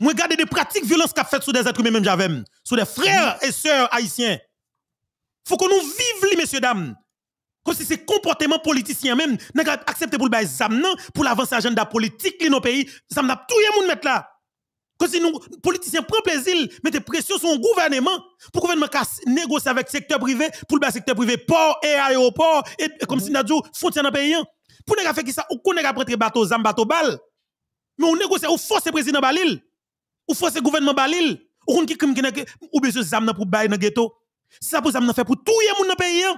Moi, regarder des pratiques violentes qu'a fait sur des êtres humains, même j'avais, sur des frères et sœurs haïtiens. Faut que nous vive, les messieurs, dames. Comme si ces comportement politicien même, n'a accepté pour le bail pour l'avancer agenda politique dans nos pays, ça m'a tout le monde mettre là. Comme si nous, politiciens prennent plaisir, mettent pression sur le gouvernement, pour le gouvernement négocie avec le secteur privé, pour le secteur privé, port et aéroport, et, comme si nous avons frontière dans le pays. Hein. Pour nous faire ça, ou qu'on peut pas bateau, zam bateau bal Mais on négocie, on force le président Balil. Ou force gouvernement balil. Ou qui crime ou besoin zam pour bail dans ghetto. Ça pour zam fait pour tout le monde dans pays. Hein?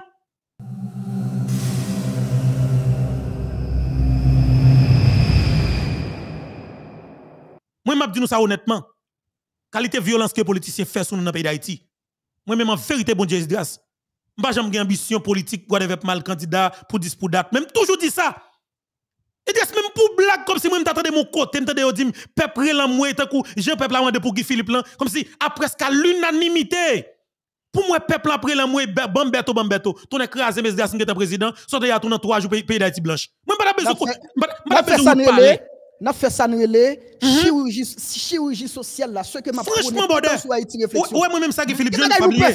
Moi m'a dit nous ça honnêtement. Qualité violence que politiciens font sur dans pays d'Haïti. Moi même en vérité bon Dieu grâce. M'pas jamais ambition politique pour avec mal candidat pour disputer date. Même toujours dit ça. Et c'est même pour blague comme si moi m'attendais mon côté, m'attendais au dire peuple là moi tant coup, je peuple là de pour Guy Philippe là, comme si à presque l'unanimité. Pour moi peuple après là moi bambeto bambeto, ton écrasé mes gars, c'est président, sortez à ton trois jours pays d'Haïti blanche. Moi pas besoin, pas besoin parler n'a fait ça relais mhm. chirurgie chirurgie sociale là ce que m'a franchement bordel ouais moi même ça Guy Philippe je ne pas oublier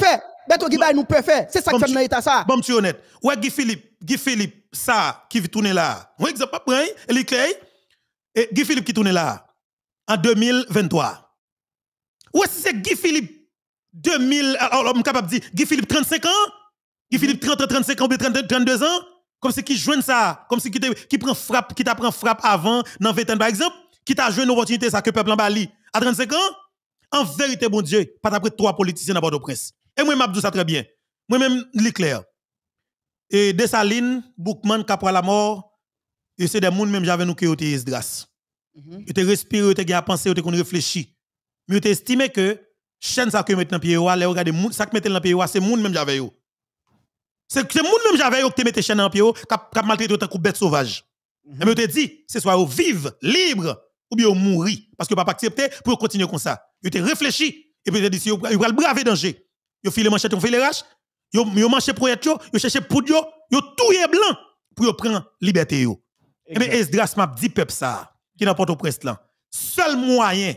toi qui nous peut faire c'est ça que fait dans l'état ça bon tu honnête ouais Guy Philippe Guy Philippe ça qui tourne là on exemple pas prendre les clés et Guy Philippe qui tourne là en 2023 ouais si c'est Guy Philippe 2000 alors euh, on capable dire Guy Philippe 35 ans Guy mhm. Philippe 30 35 ans 32 ans comme si qui joignent ça, comme si qui qui prend frappe, qui t'a frappe avant dans 20 ans par exemple, qui t'a joué une opportunité ça que peuple en Bali à 35 ans. En vérité, bon Dieu, pas d'après trois politiciens à bord de prince Et moi, je dis ça très bien. Moi-même, l'éclair. Et Dessalines, Boukman, Capra la mort, et c'est des gens même j'avais nous qui ont été esdras. Ils ont respiré, ils ont pensé, ils ont réfléchi. Mais ils ont estimé que chaîne ça que mettent dans pays, les regarder, ça que mettent dans le pays, c'est les gens même j'avais eu. C'est que monde même j'avais qui tes chaîne en pied, qui maltraité autant que bête sauvage. Mais mhm. je te dit, c'est soit vivre, libre, ou bien mourir. Parce que pas accepter pour continuer comme ça. Tu te réfléchi. Et puis te dit, il va le braver danger. Il file manchette, on fait les raches. Il pour être, il cherche pour yo, il tout est blanc pour prendre liberté. Mais Esdras m'a dit, peuple ça, qui n'importe au presse Seul moyen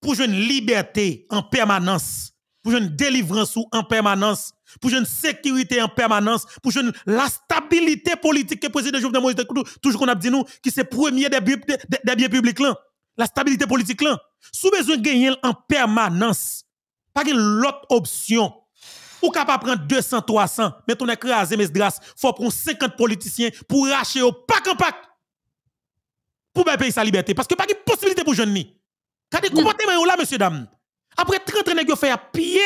pour une liberté en permanence, pour une délivrance en permanence, pour une sécurité en permanence, pour une, la stabilité politique que le président Jovenel Moïse toujours qu'on a dit nous, qui c'est premier des biens publics là. La stabilité politique là. Sous besoin de gagner en permanence. Pas de l'autre option. Ou capable prendre 200, 300, mais on écrasé mes grâces. Faut prendre 50 politiciens pour racheter au pack en pack. Pour payer sa liberté. Parce que pas de possibilité pour jeune ni. Quand vous comportements là, messieurs, dames. Après 30 ans, vous fait à pied.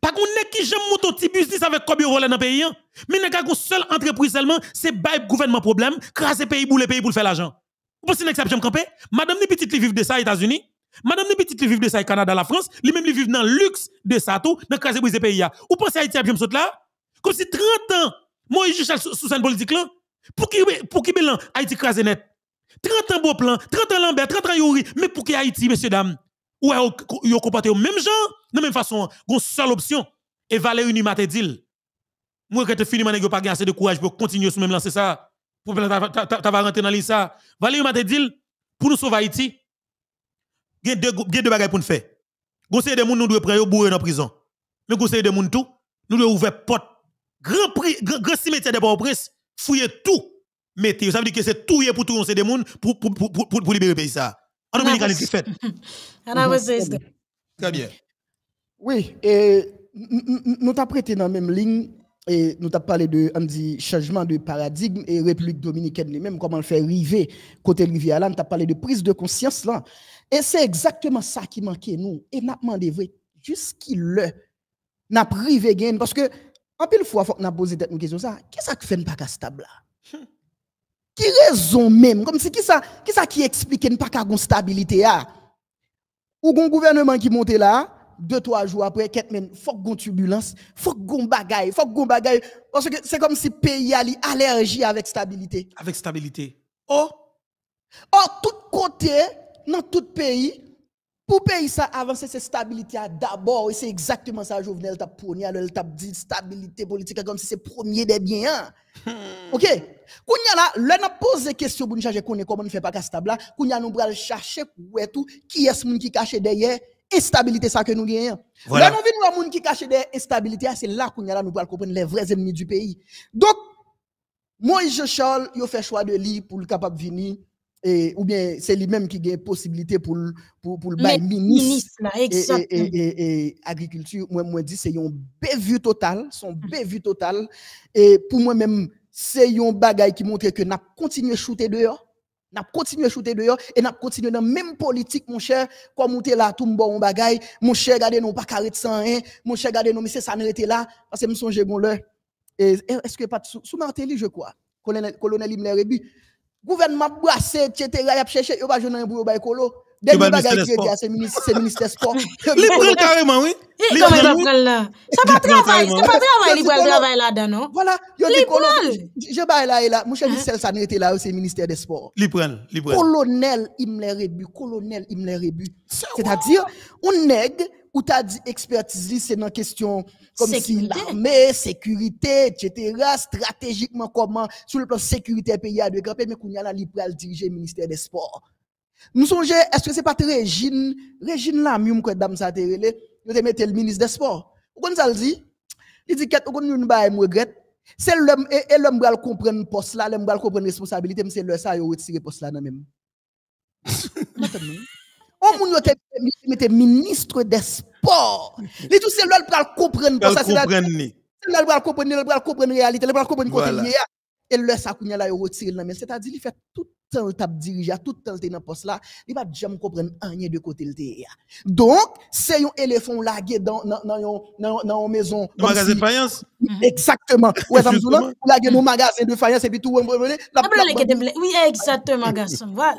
Pas qu'on est qui j'aime monter petit business avec combien volets dans le pays. Hein? Mais n'est qu'une seule entreprise seulement, c'est bail gouvernement problème, craser pays pour le pays pour faire l'argent. Vous pensez que c'est camper Madame ni petite vivent de ça aux États-Unis. Madame ni petite vivent de ça au Canada, la France, lui même vivent dans le luxe de ça tout, dans craser le pays hein. Vous pensez Haïti bien saute là Comme si 30 ans, moi je suis sous cette politique là pour qui pour qui Haïti craser net. 30 ans beau plan, 30 ans Lambert, 30 ans Yuri, mais pour qui Haïti messieurs dames Ouais, vous comportez au même gens de même façon, la seule option. Et Valérie Unima te dit, moi quand tu finis, je pas assez de courage pour continuer sur même lancer ça. Pour que tu vas rentrer dans l'île Valérie Unima te dit, pour nous sauver Haïti, il y a deux bagages pour nous faire. Conseil de monde, nous devons prendre bourrer dans la prison. Mais conseil de monde, tout, nous devons ouvrir porte. Grand, grand, cimetière de Port-au-Prince, fouiller tout. Mettez, ça veut dire que c'est tout pour tout conseil de monde pour, pour, pour, pour, libérer le pays. En c'est fait. Très bien. Oui, et nous avons dans la même ligne et nous avons parlé de dit, changement de paradigme et République dominicaine même comment le faire arriver côté rivière là, nous avons parlé de prise de conscience là. Et c'est exactement ça qui manquait nous. Et nous avons demandé jusqu'à le n'a privé gain parce que en pile fois faut n'a posé tête question ça qu'est-ce qui fait pas stable là hmm. qui raison même comme si qui ça qui ça qui explique une pas stabilité là ah? ou un gouvernement qui monte là deux, trois jours après, quatre il faut qu'on turbulence, faut qu'on bagaille, faut qu'on bagaille. Parce que c'est comme si le pays a allergie avec stabilité. Avec stabilité. Oh! Oh, tout côté, dans tout pays, pour pays ça avancer, c'est stabilité d'abord. Et c'est exactement ça, Jovenel t'a prôné, elle t'a dit stabilité politique, comme si c'est premier des biens. Hein. Hmm. OK? Quand y là, posé pose question pour nous chercher comment on ne fait pas stable là, quand y a nous chercher tout, qui est ce qui cache derrière instabilité ça que nous gagnons. Voilà. Là, nous venons monde qui cache des instabilités, ah, c'est là qu'on y a là, nous pouvons comprendre les vrais ennemis du pays. Donc, moi, jean Charles, il fait choix de lui pour le capable venir. Et, ou bien c'est lui-même qui a une possibilité pour, pour, le ministre et, et, agriculture. Moi, moi dis, c'est une bévue totale, son mm. bévue totale. Et pour moi-même, c'est un bagaille qui montre que nous continuons à shooter dehors. N'a continué à shooter dehors et n'a continué dans même politique, mon cher. Comme on là, tout bon bagaille Mon cher, gardez-nous pas carré de 101. Hein. Mon cher, gardez-nous, mais c'est ça, n'était là. Parce que me songe, bon, là. Est-ce que pas sous Martelly, je crois, colonel Imler Rebi, gouvernement brassé, etc., il a cherché, il va jouer un bah, écolo Dernier bagay ki yo c'est ministère se minister sport. Li prend carrément, oui. Eh, li prel là. Sa pa travay, c'est pas travay il prel travay oh, là-dedans, non? Voilà. Li prel. Oh, je là la e la, mouche Michel eh. Sanete la ou se minister de sport. Li prel, li prel. Kolonel Imle Rebu, Colonel Imle Rebu. C'est-à-dire, un neg ou t'as dit expertise c'est dans question, comme si l'armée, sécurité, etc., stratégiquement comment, sur le plan sécurité pays à deux mais qu'on y a libre à diriger ministère des Sports. Nous songeons, est-ce que c'est pas Régine, Régine Lamium que dame ça te relé, yo te le ministre des Sports. Vous connaissez ça dit? Il dit qu'est-ce qu'on nous bail regrette. C'est l'homme et l'homme va comprendre poste là, l'homme va comprendre responsabilité, c'est le ça yo retirer poste là dans même. On moun yo te mette ministre des Sports. Il tout c'est l'homme va comprendre poste ça c'est là. C'est l'homme va comprendre, l'homme va comprendre réalité, l'homme va comprendre côté et le sakounya là, il retire la C'est-à-dire, il fait tout le temps le tap dirigeant, tout le temps le dans poste là. Il va jamais comprendre rien de côté le Donc, c'est un éléphant lagué dans, dans, dans, dans, maison. magasin de faïence? Mm-hmm. Exactement. Ouais, ça me là, ou lagué dans magasin de faïence et puis tout, vous comprenez? Ah, ben, oui, exactement, garçon. Voilà.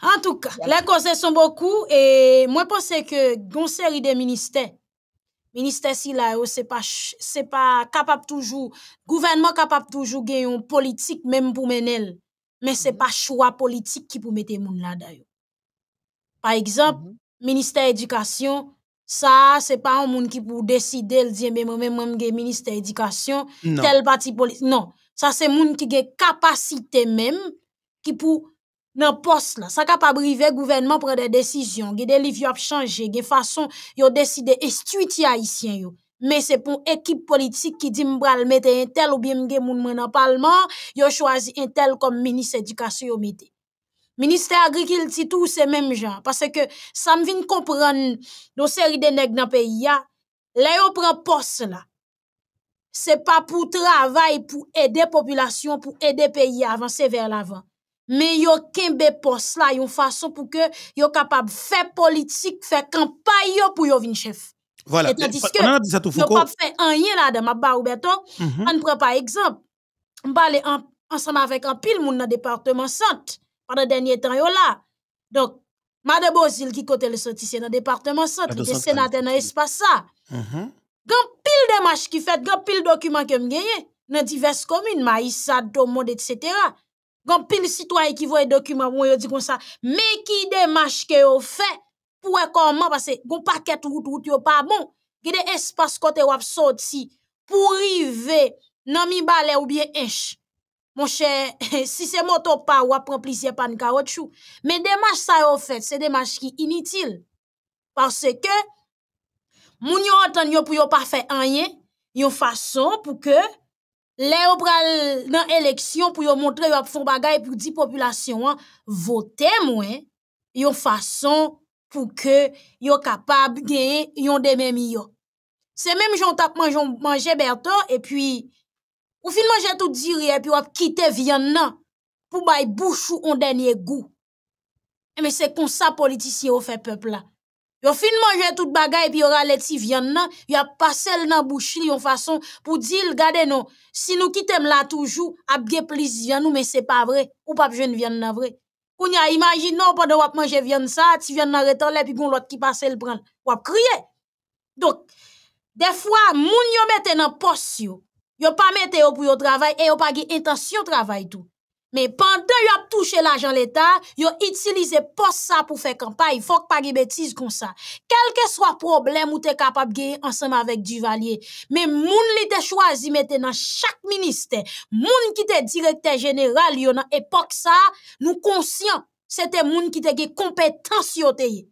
En tout cas, les causes sont beaucoup et moi, je que une série des ministères Ministère si pas oh, c'est pas c'est pas capable toujours gouvernement capable toujours politique politique même pour pour menel, mais c'est mhm. pas choix politique qui pour mettre moun là Par exemple, mhm. ministère éducation, ça, c'est pas un monde qui pour décider, le dire, mais moi-même, ministère éducation, tel parti politique. Non, ça, c'est monde qui a capacité même, qui pour dans poste là ça capable le gouvernement prend des décisions des livres a changer des façon yo décider instruit haïtien yo mais c'est pour équipe politique qui dit m'bral mettre un tel ou bien m'gen moun dans parlement yo choisi un tel comme ministre d'éducation. yo mette. ministère agriculture tout c'est même gens parce que ça me vient comprendre dans série de nèg dans pays ya là yo prend poste là c'est pas pour travail pour aider population pour aider pays avancer vers l'avant mais yo kembe pos là yon façon pour ke yo capable faire politique faire campagne yo pour yo vin chef voilà tout et tandis que yo pas fait rien là dans ma Roberto ou -hmm. on prend pas exemple on parle ensemble avec un pile moun dans département centre pendant dernier temps yo là donc madame Bozil qui côté le sorti, c'est dans département centre, qui sénat sénateur dans sa ça. Mhm. Gan pile de mach qui fait, gan pile de documents qui m'a nan dans diverses communes, Maïsa, Domonde, etc. Gon pile citoyen qui voit les documents, yo dit comme ça mais qui démarche que yo fait pour comment parce que gon paquet route route Il pas bon a des espace côté va sortir pour arriver nan mi balai ou bien inch mon cher si c'est moto pas ou prendre plusieurs pan carotte. mais démarche ça on fait c'est démarche qui inutile parce que moun yo yo pour yo pas faire rien une façon pour que Léo pral dans l'élection pour yon montrer yon des bagay pour dire population voter moins yon façon pour que yon capable de gagner yon de même yon. C'est même j'en tap manjon manje et e puis ou fin manje tout diri et puis ou quitté kite viande pour bay ou on dernier goût. Mais c'est comme ça politicien font fait peuple là. Yo fin manger tout bagay, puis yo rale ti viande nan, yo passe l nan bouche li yon façon pour dire regardez non, si nous quittem là toujours, ap ge plis nous mais c'est pas vrai, ou pap jen viande nan vrai. Kou nya imagine non, pendant wap manje viande sa, ça viande nan retan le, puis gon l'autre qui passe le pran, wap kriye. Donc, des fois, moun yo mette dans pos yo, yo pas mette yo pou yo travail, et yo pa ge intention travail tout. Men pandan yo ap touche l'ajan l'Etat, yo itilize pos sa pou fe kampay, fok pa ge betiz kon sa. Kelke swa problem ou te kapap ge ansanm avek Duvalier. Men moun li te chwazi mette nan chak minister, moun ki te direkte general yo nan epok sa, nou konsyant se te moun ki te ge kompetansiyoteye.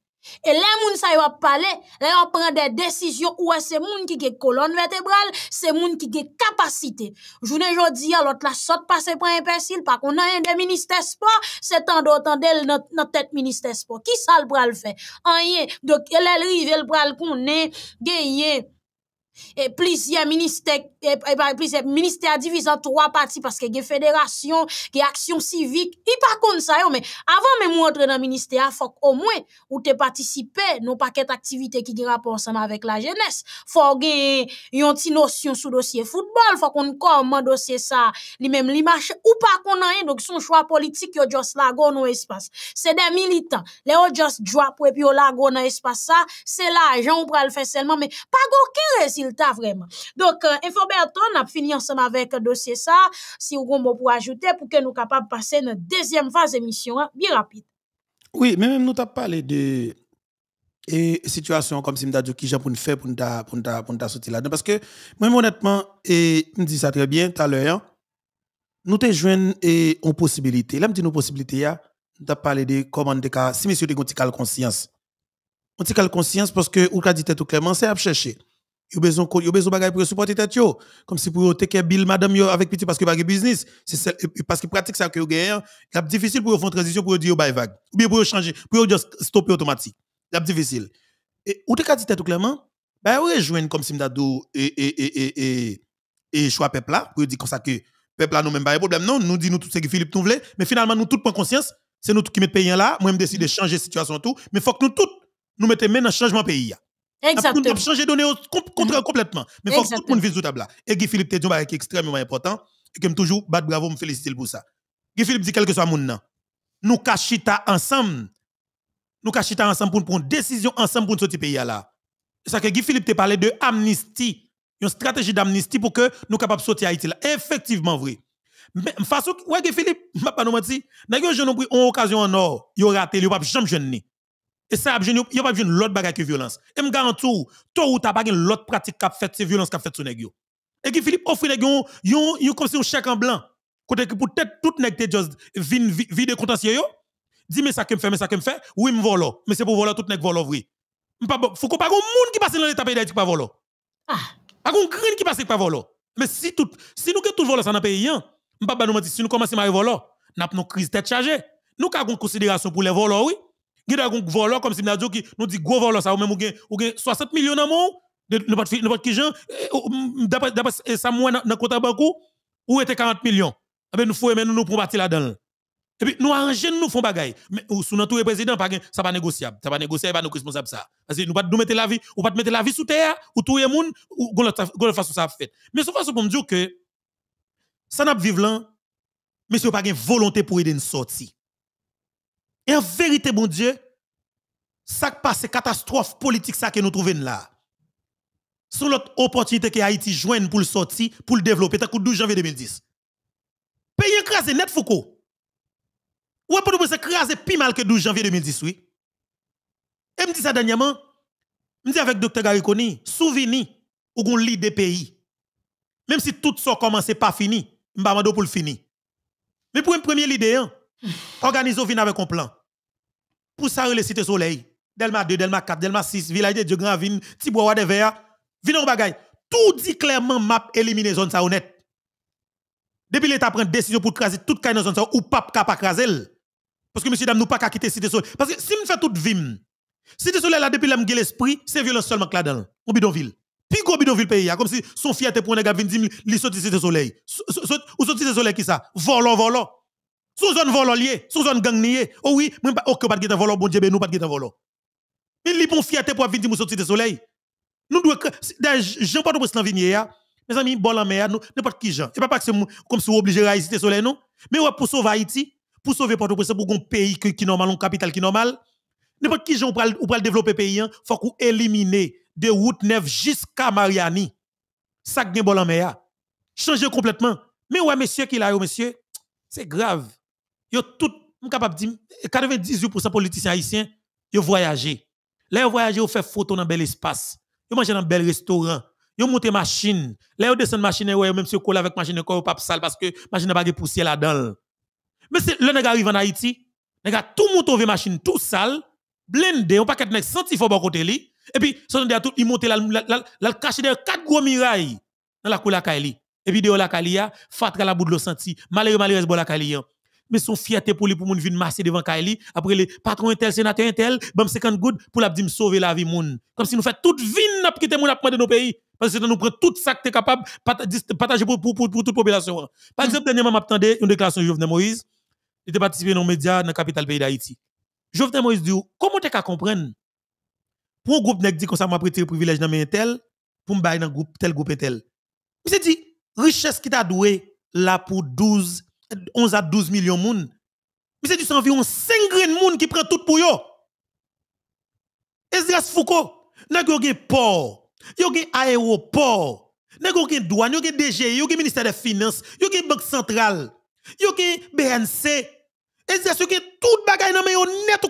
E lè moun sa yon pale, lè yon pren de desisyon wè se moun ki ke kolon vetebral, se moun ki ke kapasite. Jounen jodi, alot la sot pase pa impensil, pa kon nan yon de Ministre Sport, se tan do tan del nan tet Ministre Sport. Ki sa l pral fe? An yon, dok el el rive l pral konen, gen yon. E plis yè minister e, e, minister divisa 3 pati paske ge federasyon, ge aksyon sivik, i pa kon sa yo men avan men mwotre nan minister, fok o mwen ou te patisipe, nou pa ket aktivite ki di raponsan avek la jenès fok gen yon ti nosyon sou dosye futbol, fok on kon man dosye sa, ni mem li mach ou pa kon an yen, dok son chwa politik yo just lagon ou espas, se de militan, le yo just drop wep yo lagon ou espas sa, se la jan ou pral fè selman, men pa go kè non resil Donc, vraiment. faut bien Info Berton finir fini avec avek dossier ça. si pour ajouter, pour que nous capables de passer passer une deuxième phase d'émission hein, bien rapide. Oui, mais même nous t'as parlé de et situation comme si m'da dit qui j'ai pour nous faire pour nous pour nous pour nous sortir là parce que moi honnêtement et me dis ça très bien tout à l'heure hein, nous te joindre et possibilité là me dit nos possibilités a hein. t'a parlé de comment de cas si monsieur de gontical conscience gontical conscience parce que ou qu'a dit tout clairement c'est à chercher Yo besoin yo besoin bagay pour supporter tête comme si pour take bill madame avec petit parce que pas business c'est parce que pratique ça que yo gagne c'est hein. difficile pour faire transition pour dire bye vague ou bien pour changer pour juste stopper automatique c'est difficile et ou te dit tout clairement Vous ben, avez rejoindre comme si vous et et et et et choix peuple là pour dire comme ça que peuple là nous même pas de problème non nous dit nous tout ce que Philippe nous voulait mais finalement nous tout prend conscience c'est nous qui met pays là moi me décide de changer situation tout mais faut que nous tous nous mettons maintenant changement pays Exactement. Nous avons changé données complètement. Mais il faut que tout le monde vise sous table. Et Guy Philippe, tu bah, as extrêmement important. Et que toujours battre bravo, me félicite pour ça. Guy Philippe dit, quelque chose soit mon nom, nous cachita ensemble. Nous cachita ensemble pour prendre une décision ensemble pour sortir pays là. C'est ça que Guy Philippe te parlé de amnistie. Une stratégie d'amnistie pour que nous capables de sortir Haïti là. Effectivement, vrai. Mais façon, ouais, Guy Philippe, je ne pas nous mentir. Nous avons pris une occasion en or. Il a raté, il a pas jamais jeunes. Et ça, il n'y a pas besoin d'une autre bagarre que violence. Et je garantis, toi ou t'as pas autre pratique qui a fait ces violence qui a fait ce ego Et qui Philippe offre ils comme si un chèque en blanc. Côté que peut-être tout te juste vin vide contentieux yo. Dis mais ça que me fait, mais ça que me fait. Oui, me vole. Mais c'est pour voler tout nègre Il oui. Faut qu'on pas un monde qui passe dans l'état pays qui pas vole. Ah. Pas un crime qui passe pas vole. Mais si tout si nous que tout vole ça dans pays, hein, pas nous si nous commençons à voler, nous avons une crise tête chargée. Nous avons une considération pour les voleurs, oui gen un voleur comme si nous qui nous dit gros voleur ça ou même ou gen 60 millions d'amour n'importe n'importe qui gens d'après ça moi dans compte banco ou était 40 millions eh ben nous faut nous nous pour là-dedans et eh puis nous arranger nous font bagaille mais sous notre président ça ça pas négociable ça pas négociable pas nous responsable ça parce que nous pas nous mettre la vie ou pas mettre la vie sous terre ou tout le monde ou le façon ça fait mais c'est façon pour me dire que ça n'a pas vivre là mais c'est pas une volonté pour aider une sortie et en vérité, mon Dieu, ça qui passe, catastrophe politique, ça que nous trouvons là. Sur l'autre opportunité que Haïti joigne pour le sortir, pour le développer, c'est le 12 janvier 2010. Pays écrasé net Foucault. Ou est-ce que écrasé plus mal que 12 janvier 2010, oui? Et me dis ça dernièrement, me dis avec Dr. Gariconi, souvenez ou qu'on lit des pays. Même si tout ça commence pas fini, je ne pas pour le finir. Mais pour un premier leader, Organisons vous avec un plan. Pour ça, les cités soleil. Delma 2, Delma 4, Delma 6, village de Dieu Grand, Vin, Tibois, de Verts. en Tout dit clairement, map éliminer zone ça honnête. Depuis l'État prend décision pour craser toute caille dans zone ça ou pas capable craser. Parce que monsieur dame nous pas qu'à quitter cité soleil. Parce que si nous fait toute vim, cité soleil là depuis gué l'esprit, c'est violence seulement que là-dedans. Au bidonville. Puis gros bidonville pays, hein, comme si son fierté pour un gars vin dire, il sorti cité soleil. Ou sorti cité soleil qui ça? Volant, volant sous zone vololier, sous zone gangnier. Oh oui, même pas ok oh, pas de volo, bon Dieu, ben, nous pas de volo. Mais li bon fierté pour venir nous sortir du soleil. Nous devons gens pas de dans vignier Mes amis, bon en mer, nous n'importe qui gens. Et pas parce que comme si vous obligé à hésiter soleil non. Mais pour sauver Haïti, pour sauver Port-au-Prince pour un pays qui normal, un capital qui normal. N'importe qui gens pour le développer pays, il hein. faut qu'on élimine de route neuf jusqu'à Mariani. Ça c'est bon en mer. Hein. Changer complètement. Mais ouais, monsieur qui l'a, oh, monsieur, c'est grave yo tout capable dire 98% politiciens haïtiens yo voyager. Là yo voyager, yo fait photo dans bel espace. Yo manger dans bel restaurant. Yo monter machine. Là yo descend machine ouais même si yo avec machine quoi pas sale parce que machine pas de poussière là-dedans. Mais c'est le nèg arrive en Haïti, nèg tout monte over machine tout sale, blindé, on paquet nèg senti fort bon côté li. Et puis son derrière tout il monte la la cache derrière quatre gros mirailles dans la cour la Et puis de la calia, fatra la bout de l'eau senti, malheureux malheureux bon la calia mais son fierté pour lui pour moun vin masser devant Kaili après le patron tel sénateur tel bam 50 good pour la sauver la vie moun comme si nous faisons toute vie n'a quitter nos pays parce que nous prenons tout ça que tu es capable de partager pour, pour, pour, toute population. Hein. Par exemple, dernièrement, j'attendais une déclaration de Jovenel Moïse. Il était participé dans les médias dans la Capital pays d'Haïti. Jovenel Moïse dit Comment tu peux comprendre Pour un groupe qui dit que ça m'a prêté privilège dans un tel, pour me bailler dans groupe, tel groupe et tel. Il s'est dit Richesse qui t'a doué là pour 12 11 à 12 millions de monde. Mais c'est environ 5 grains de monde qui prend tout pour eux. Esdras Foucault, nèg yo gen port, yo gen aéroport, nèg yo gen douane, yo gen DG, yo gen ministère des finances, yo gen banque centrale, yo gen BNC. Esdras yo gen tout bagay dans le yo net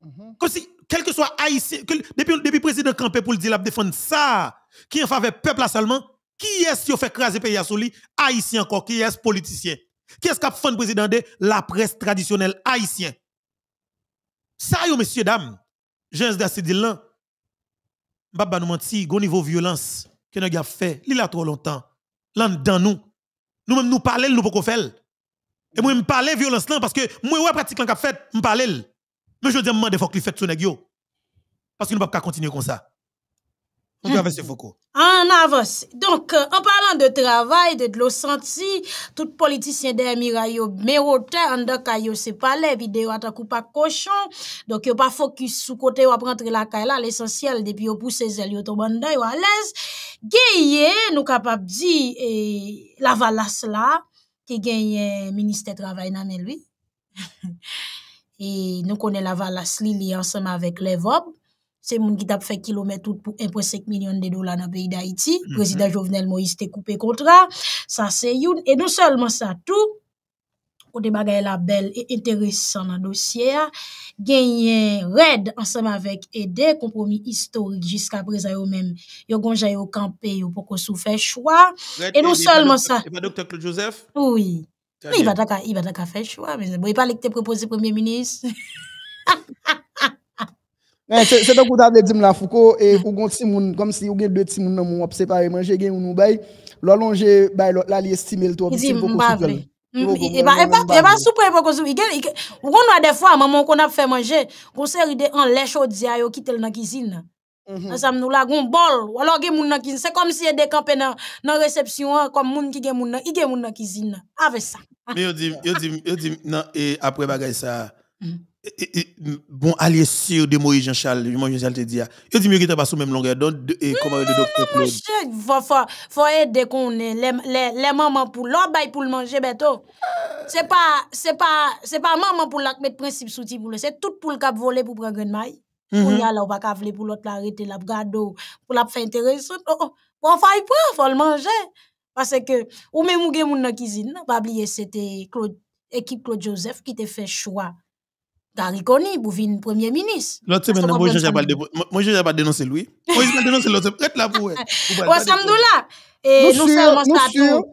mhm. Comme si quel que soit haïtien depuis le président campé pour le dire a défendre ça qui en faveur peuple seulement qui est-ce qui a fait craser pays à Souli? Haïtien encore. Qui est-ce politicien? Qui est-ce qui a fait le président de la presse traditionnelle haïtienne? Ça, yo, messieurs, dames, Je dit là, Baba nous menti, au niveau violence que nous avons fait, il a trop longtemps. Là, dans nous, nous nous parlons, nous pouvons faire. Et moi, je parle violence là, parce que moi, je pratique qu'a fait, je parle. Mais je dis, je demande, il faut que qu'on fêtes fait. Parce que nous ne pouvons pas continuer comme ça. En avance. Donc, euh, en parlant de travail, de l'eau sentie, tout politicien de Mirayo, méroté, en de kayo, se pas les vidéos, atakou pas cochon. Donc, yo pas focus sous côté, ou rentre la caille la, l'essentiel, depuis yo pousse zel yo tombe yo à l'aise. Gaye, nous capable di, la valas la, qui gagne ministère travail nan lui. et nous connaît la valas li, li ensemble avec les vobs c'est moun qui t'a fait kilomètre pour 1.5 million de dollars dans le pays d'Haïti. Le mhm. Président Jovenel Moïse t'a coupé contrat. Ça, c'est une. Et non seulement ça, tout, côté de la belle et intéressant dans le dossier, hein. gagné Red ensemble avec Ede, compromis historique jusqu'à présent eux même yo gonja yo campé yo pour qu'on fasse choix et non seulement ça. Et pas docteur Claude Joseph Oui. Il va il va faire choix mais il pas que proposé premier ministre. Eh, c'est donc que tu dit la Foucault et comme si ou gen deux dans mon séparé manger gen ou nous bail bail Il trop et pas et pas et pas pour il on a des fois maman qu'on a fait manger on de en lèche dia yo dans cuisine mm-hmm. nous la gon bol alors gen cuisine c'est comme si des dans réception hein, comme monde qui gen cuisine avec ça mais dit et après ça mm bon allié sûr de Moïse Jean-Charles, Moïse Jean-Charles te dit, il ah, dit mieux qu'il t'a pas sous même longueur d'onde et comment le docteur Claude. non faut, faut, faut aider qu'on est les, les, les mamans pour l'obaille pour le manger bientôt. C'est pas c'est pas c'est pas maman pour la mettre principe souti pour le, c'est tout pour le cap voler pour prendre une maille. Mm-hmm. Pour y aller on va cavler pour l'autre l'arrêter la garder, pour la faire intéressant. Oh, on oh, va y prendre, faut le manger parce que ou même ou gen moun dans cuisine, pas oublier c'était Claude équipe Claude Joseph qui t'a fait choix Darikoni pour venir premier ministre. L'autre semaine, moi, je n'ai pas dénoncé lui. Moi, je vais dénoncer l'autre semaine. là pour elle. là. Et nous sommes ça tout.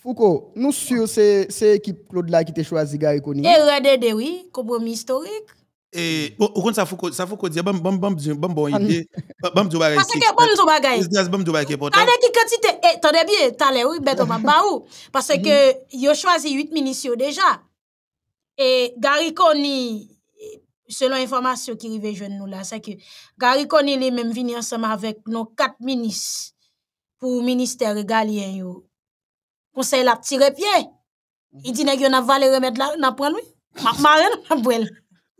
Foucault, nous sûr, c'est l'équipe Claude là qui t'a choisi Garikoni. Et RDD, oui, compromis historique. Et au compte ça Foucault, ça faut Foucault dit, bam bam bam bam bon, idée. bam bon, bagay. Parce que bon, nous bagay. Bon, bon, bagay, important. Allez, qui quantité. Attendez eh, bien, t'allais, oui, bête, on va Parce que, yo mhm. choisi 8 ministres déjà. Et Garikoni, selon l'information qui arrive jeune nous là, c'est que Gary Connelly est même venu ensemble avec nos quatre ministres pour le ministère régalien. Le conseil a tiré pied. Il mhm. dit que vous avez valeur remettre là, n'a pas pris lui. Ma mère, vous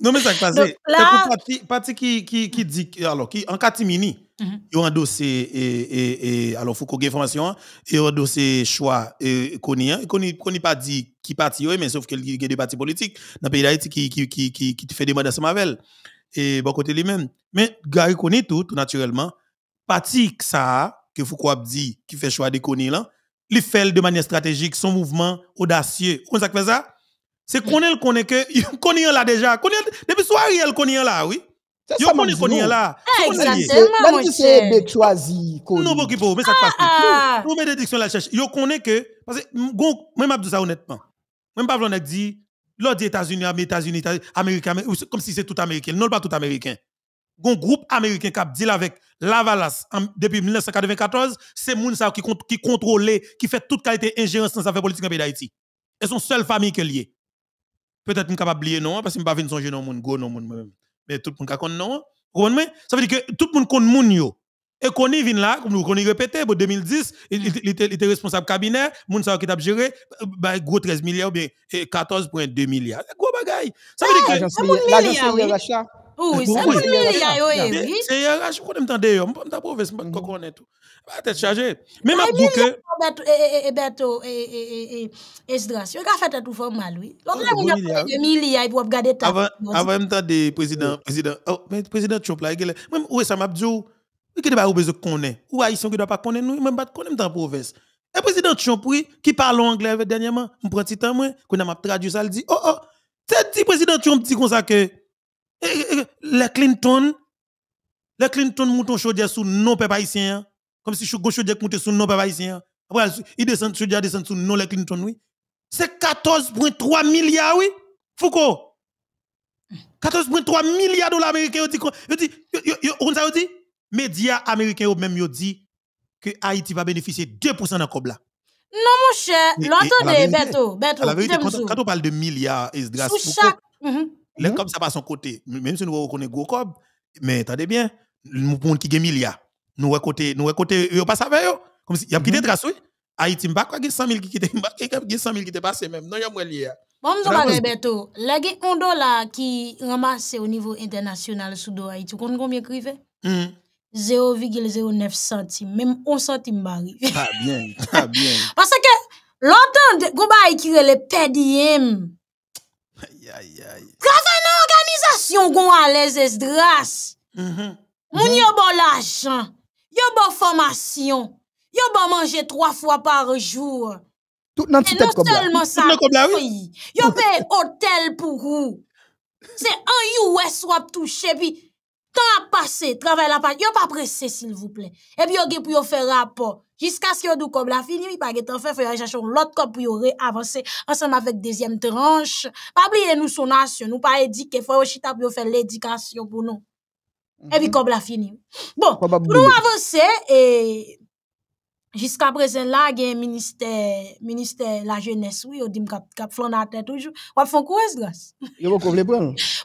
Non, mais ça qui passe. Parti qui dit, alors, qui en quatre mini il y a et, et, alors il faut qu'on ait information, ils hein. ont dossier choix et qu'on n'ait hein. pas dit qui parti, mais sauf qu'il y a des partis politiques dans le pays d'Haïti qui, qui, qui, qui, fait des mandats à Mavel. Et bon côté lui-même. Mais Gary connaît tout, tout naturellement, parti que ça, que Foucault dit, qui fait choix de Koni là, il fait de manière stratégique son mouvement audacieux. Comment ça fait ça? C'est qu'on est, qu'on est que, qu'on est là déjà. Depuis soir, il qu'on est là, oui. Yo konen konye eh, oh, ah, ah. la. Mwen ki se bek chwazi konye. Non pou ki pou, mwen sa kwa se. Nou mwen dediksyon la chèche. Yo konen ke, mwen mabdou sa honetman. Mwen pa vlonek di, lò di Etats-Unis, états unis Américains, comme si c'est tout américain. Non pas tout américain. Gon groupe américain kap Dit avec Lavalas depi 1994, c'est moun sa ki kontrole, ki fè tout kalite ingérence nan sa fè politik an pe d'Haïti. E son sel fami ke liye. Petèt mwen kapab liye non, parce mwen pa ven son jenon moun, go non moun mwen mais tout le monde connaît non. Ça veut dire que tout le monde connaît moun yo. Et qu'on y vient là, comme nous qu'on répété, en 2010, il était responsable cabinet, moun sa qui t'a géré, bah, gros 13 milliards ou bien 14,2 milliards. Gros bagaille. Ça veut ah, dire que. Oh, oui, ça pour lui, oui. C'est RH, je connais des hommes, je connais des hommes, je connais tout. Mais ma Même à bouquet. Et Beto, et Esdras, il a fait tout fort mal, oui. Donc là, y a pris 2 milliards pour regarder ta. Avant même temps, des présidents, président, oh, mais président Trump là, même où ça m'a dit, qui ne va pas besoin de connaître. Ou haïtien qui ne doit pas connaître, nous, même pas connaître dans la province. Et président Trump, oui, qui parle anglais dernièrement, je prends un petit temps, moi, qu'on a traduit ça, il dit, oh, oh, c'est dit président Trump dit comme ça que. Eh, eh, eh, les Clinton, les Clinton mouton chaudière sous non peuple comme si gauche chaudière montait sous non peuple haïtien. Après, ils descendent descend sous non les Clinton, oui. C'est 14,3 milliards, oui. Foucault. 14,3 milliards de dollars américains, ils dit, on dit, médias américains eux même ils dit que Haïti va bénéficier 2% la cobla. Non mon cher, l'entendez Beto, Beto, quand on parle de milliards, Esdras, sous chaque le mm-hmm. comme ça passe son côté, même si nous reconnaissons gros cob, mais attendez bien, nous avons qui gagne milliards, nous côté nous côté eux pas avec eux. Comme si y a quitté mm-hmm. trace oui. Haïti m'a pas 100 000 qui quitté, a pas 100 000 qui te passé même. Non, y a moins lié. Hein. Bon, nous allons bientôt. Là, il un dollar qui ramassé au niveau international sous do Haïti. Vous comprenez combien écrivait 0,09 centimes, même 1 centime m'arrive. Pas bien, pas bien. Parce que l'autre, il y a qui est le PDM. Travail une organisation qui a l'aise, Esdras. Mm-hmm. Moun yon bon l'argent, Yo bon formation, Yo bon manger trois fois par jour. Tout nan tout comme la. comme la, oui. Yo paye hôtel pour vous. C'est un US swap touché, puis temps a passé, travail la passé. Yon pas pressé, s'il vous plaît. Et puis, yon pour yon faire rapport. Jusqu'à ce que yon dou comme la fini, pas de temps faire, yon chercher l'autre comme pour y réavancer ensemble avec deuxième tranche. Pas oublier nous son nation, nous pas édiquer, faut yon chita pour yon faire l'éducation pour nous. Et puis, mhm. comme la fini. Bon, pour nous avancer, et jusqu'à présent là il y un ministère ministère la jeunesse oui on dit cap cap flan à tête toujours on font quoi ce grâce yo vous prendre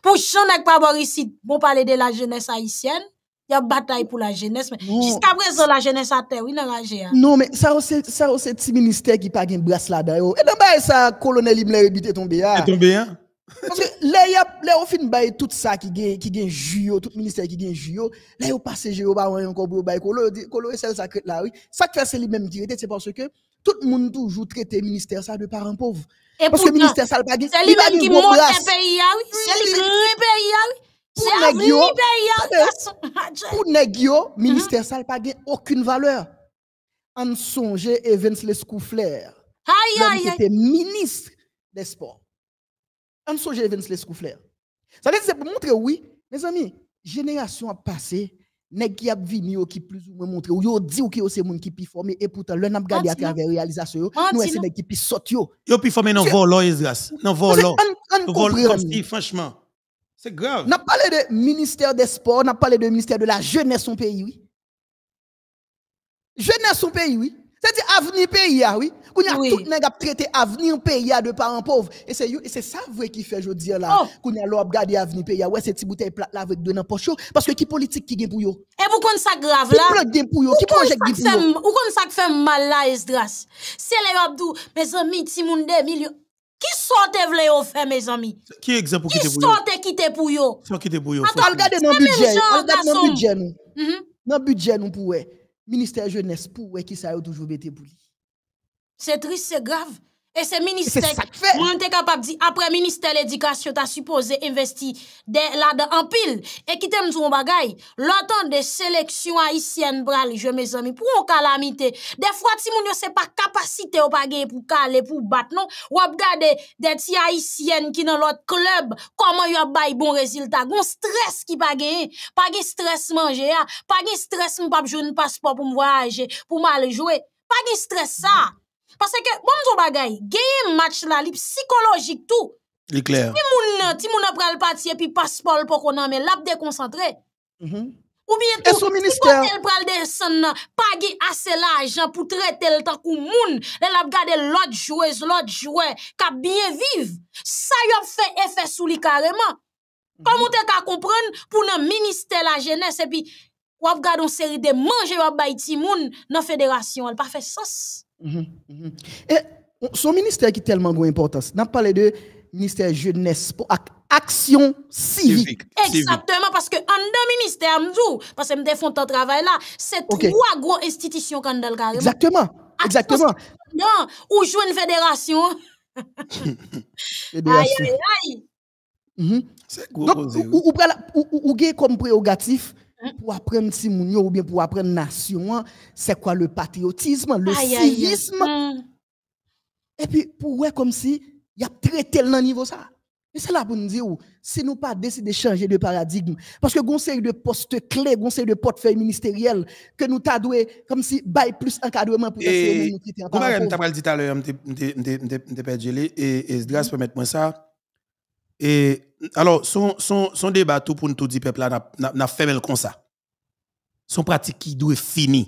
pour chan n'est pas bon ici bon parler de la jeunesse haïtienne il y a bataille pour la jeunesse mais jusqu'à présent la jeunesse à terre oui a rage non mais ça c'est ça c'est petit ministère qui pas gain brasse là dedans et dans ça colonel il me l'a tombé ah. là tombé hein parce que là, on fin par tout ça qui gagne qui gagne juyo, oh, tout ministère qui gagne juyo, oh. là yo passé juyo on va encore pour bail colo, celle sacrée là oui. Ça fait c'est lui même qui c'est parce que tout le monde toujours traiter ministère ça de parents pauvres. Parce que ministère ça pas C'est lui même qui monte le pays ah oui, c'est lui qui pays ah oui. C'est lui Pour négio, mhm. ministère ça pas aucune valeur. En songe Evans Lescoufler. Aïe Même était ministre des sports. On songe les souffler. Ça veut dire c'est pour montrer oui, mes amis, génération a passé, nèg qui a vini qui plus ou moins montré, yo dit ou que c'est moun qui plus formé et pourtant l'on a gardé à travers réalisation nous c'est nèg qui plus sorti yo. Yo plus formé dans volo Ezras, dans volo. Volo oh. franchement. C'est grave. N'a parlé de ministère des sports, n'a parlé de ministère de la jeunesse son pays oui. Jeunesse son pays oui. C'est-à-dire, avenir pays, ah oui. Qu'on a oui. tout le traité avenir pays ah, de parents pauvres. Et c'est ça vrai qui fait, je veux dire, là. Oh. Qu'on a l'op garder avenir pays, ah ouais, c'est petit bouteille plate là avec deux dans poche. Parce que qui politique qui gagne pour yo? Et vous connaissez ça grave là? Qui plan pour yo? Qui projet qui pour Ou connaissez ça fait mal là, Esdras? C'est là, Abdou, mes amis, si moun de millions. Ki sote vle yo mes amis qui Ki egzampo kite pou yo? Ki sote kite pou yo? Sote kite pou yo? Ato, al gade nan budget, al gade nan budget nou. Nan budget ministère jeunesse pour qui ça a toujours été pour C'est triste, c'est grave. E se ministèk, moun te kapap di, apre ministèk l'edikasyon ta suppose investi la de anpil, ekite mtou m bagay, lantan de seleksyon haisyen bral, jwè mè zami, pou m kalamite. Defwa ti moun yo se pa kapasite yo pagey pou kale, pou bat non, wap gade de ti haisyen ki nan lot klub, koman yo bay bon rezilta, goun stres ki pagey, pagey stres manje ya, ah. pagey stres m pap joun paspo pou m voyaje, pou m alejwe, pagey stres sa. Parce que, bon, je bagay, gagne match la li psychologique tout. Li clair. Si moun nan, ti moun nan pral pati, et puis passeport pour qu'on mais l'ap déconcentré. Mhm. Ou bien tout, si pote el pral descend pas assez l'argent pour traiter le temps ou moun, l'ap gade l'autre joueur, l'autre joueur, ka bien vive Ça a fait effet sou li carrément. Mhm. Comment tu ka comprendre pour un ministère la jeunesse et puis ou gade une série de manger ou bay ti moun nan fédération, elle pas fait sens. Et son ministère qui est tellement grande importance, n'a parlé de ministère jeunesse pour action civique. Exactement, parce que en deux ministères, parce que je font ton travail là, c'est trois gros institutions qu'on a Exactement. Exactement. Non, ou jouer une fédération. Aïe, aïe, aïe. C'est gros. ou, ou, ou, comme prérogatif pour apprendre si ou bien pour apprendre nation, c'est quoi le patriotisme, le aïe, mm. Et puis, pour ouais, comme si, il y a très le niveau ça. Et c'est là pour nous dire, si nous pas décidé de changer de paradigme, parce que conseil de postes clés, conseil de portefeuille ministériel, que nous doué comme si, bail plus encadrement pour et, nous quitter. Comment dit tout à l'heure, je et moi ça. Et alors, son, son, son débat tout pour nous tout dit peuple là, n'a fait comme ça. Son pratique qui doit finir.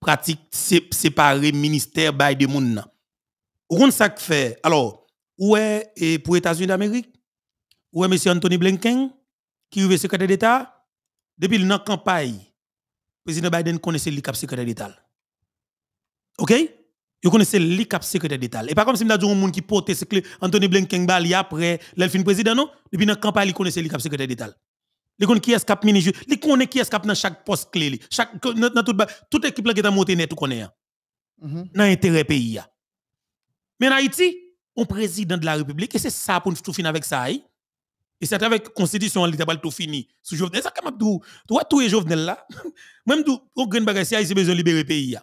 Pratique séparée ministère by de monde. on ça fait, alors, où est, et pour États-Unis d'Amérique, où est M. Anthony Blinken, qui est secrétaire d'État, depuis la campagne, le président Biden connaissait le cap secrétaire d'État. OK? Vous connaissez le secrétaire d'État. Et pas comme si vous avez un monde qui porte ce que Anthony Blinken bali après l'elfin président, non? Depuis dans la campagne, il connaissait l'icap secrétaire d'État. Il connaît qui est cap ministre, il connaît qui est cap dans chaque poste clé, chaque, dans toute, toute équipe qui est en montée net, tout connaît. Hein. Mm-hmm. Dans l'intérêt pays. Hein. Mais en Haïti, on président de la République, et c'est ça pour tout finir avec ça. Hein. Et c'est avec la constitution, il a tout fini. Sous Jovenel, ça, comme tout, tout est Jovenel là. Même si on il a besoin de libérer le pays.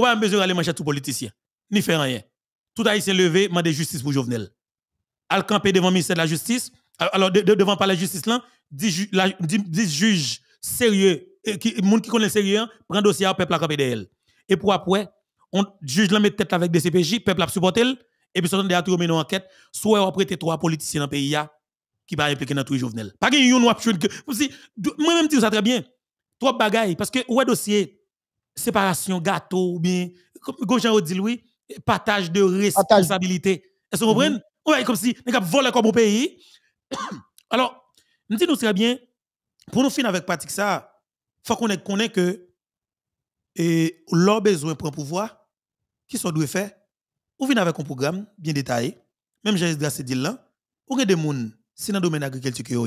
Ou pas besoin d'aller manger tout politicien. Ni faire rien. Tout haïtien levé, la justice pour Jovenel. Al camper devant le ministère de la Justice, alors devant par la justice là, 10 juges sérieux, qui, monde qui connaît sérieux, prend dossier au peuple à camper d'elle. Et pour après, on juge la met tête avec des CPJ, peuple a supporté, et puis on des mis en enquête, soit on prête trois politiciens dans le pays qui va impliquer dans tout Jovenel. Pas qu'il y ait une Moi-même, je dis ça très bien. Trois bagailles, parce que, ouais, dossier séparation gâteau ou bien, comme Jean dit oui, partage de responsabilité. Est-ce que vous comprenez? Mm-hmm. Oui, comme si nous avons volé comme au pays. Alors, nous disons très bien, pour nous finir avec pratique ça, il faut qu'on ait que et a besoin pour pouvoir, qui sont doués faire, ou vient avec un programme bien détaillé, même j'ai grâce dit là, ou des gens, si dans le domaine agricole, qui ont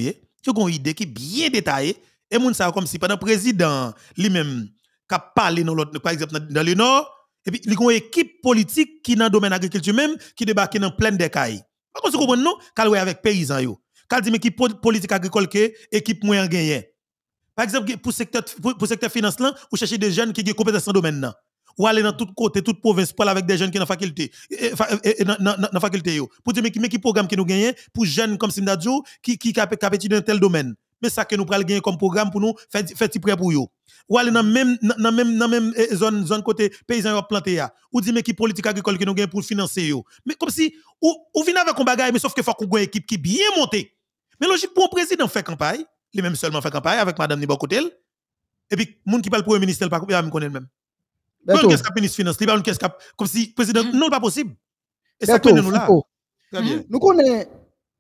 une idée qui est bien détaillée, et moun ça comme si pendant le président lui-même qui parlent dans par exemple, dans le Nord, et puis il y a une équipe politique qui est dans le domaine de l'agriculture même, qui débarque dans plein de cailles. Vous comprenez, non? Quand avec paysans, yo. Quand dit mais qui politique agricole une équipe moyen gagner Par exemple, pour secteur pour secteur finance là, vous cherchez des jeunes qui ont des compétences dans le domaine là. Ou aller dans tout côté, toute province, pour aller avec des jeunes qui sont dans la faculté. Dans faculté Pour dire mais qui mais qui programme nous gagne pour jeunes comme Simdadjo qui qui dans un dans tel domaine. Mais ça que nous prenons comme programme pour nous faire faire prêt pour eux ou aller dans même même même eh, zone zone côté paysan planté là ou dit mais qui politique agricole qui nous gagne pour financer yo mais comme si ou ou avec un bagage mais sauf que faut qu'on ait une équipe qui bien montée mais logique pour un président fait campagne les mêmes seulement fait campagne avec madame Nibokotel et puis monde qui parle pour un ministre pas me connaît même qu'est-ce ministre finance, pas qu'est-ce comme si président mm-hmm. non pas possible. Et ça nous là. Mm-hmm. Nous connaissons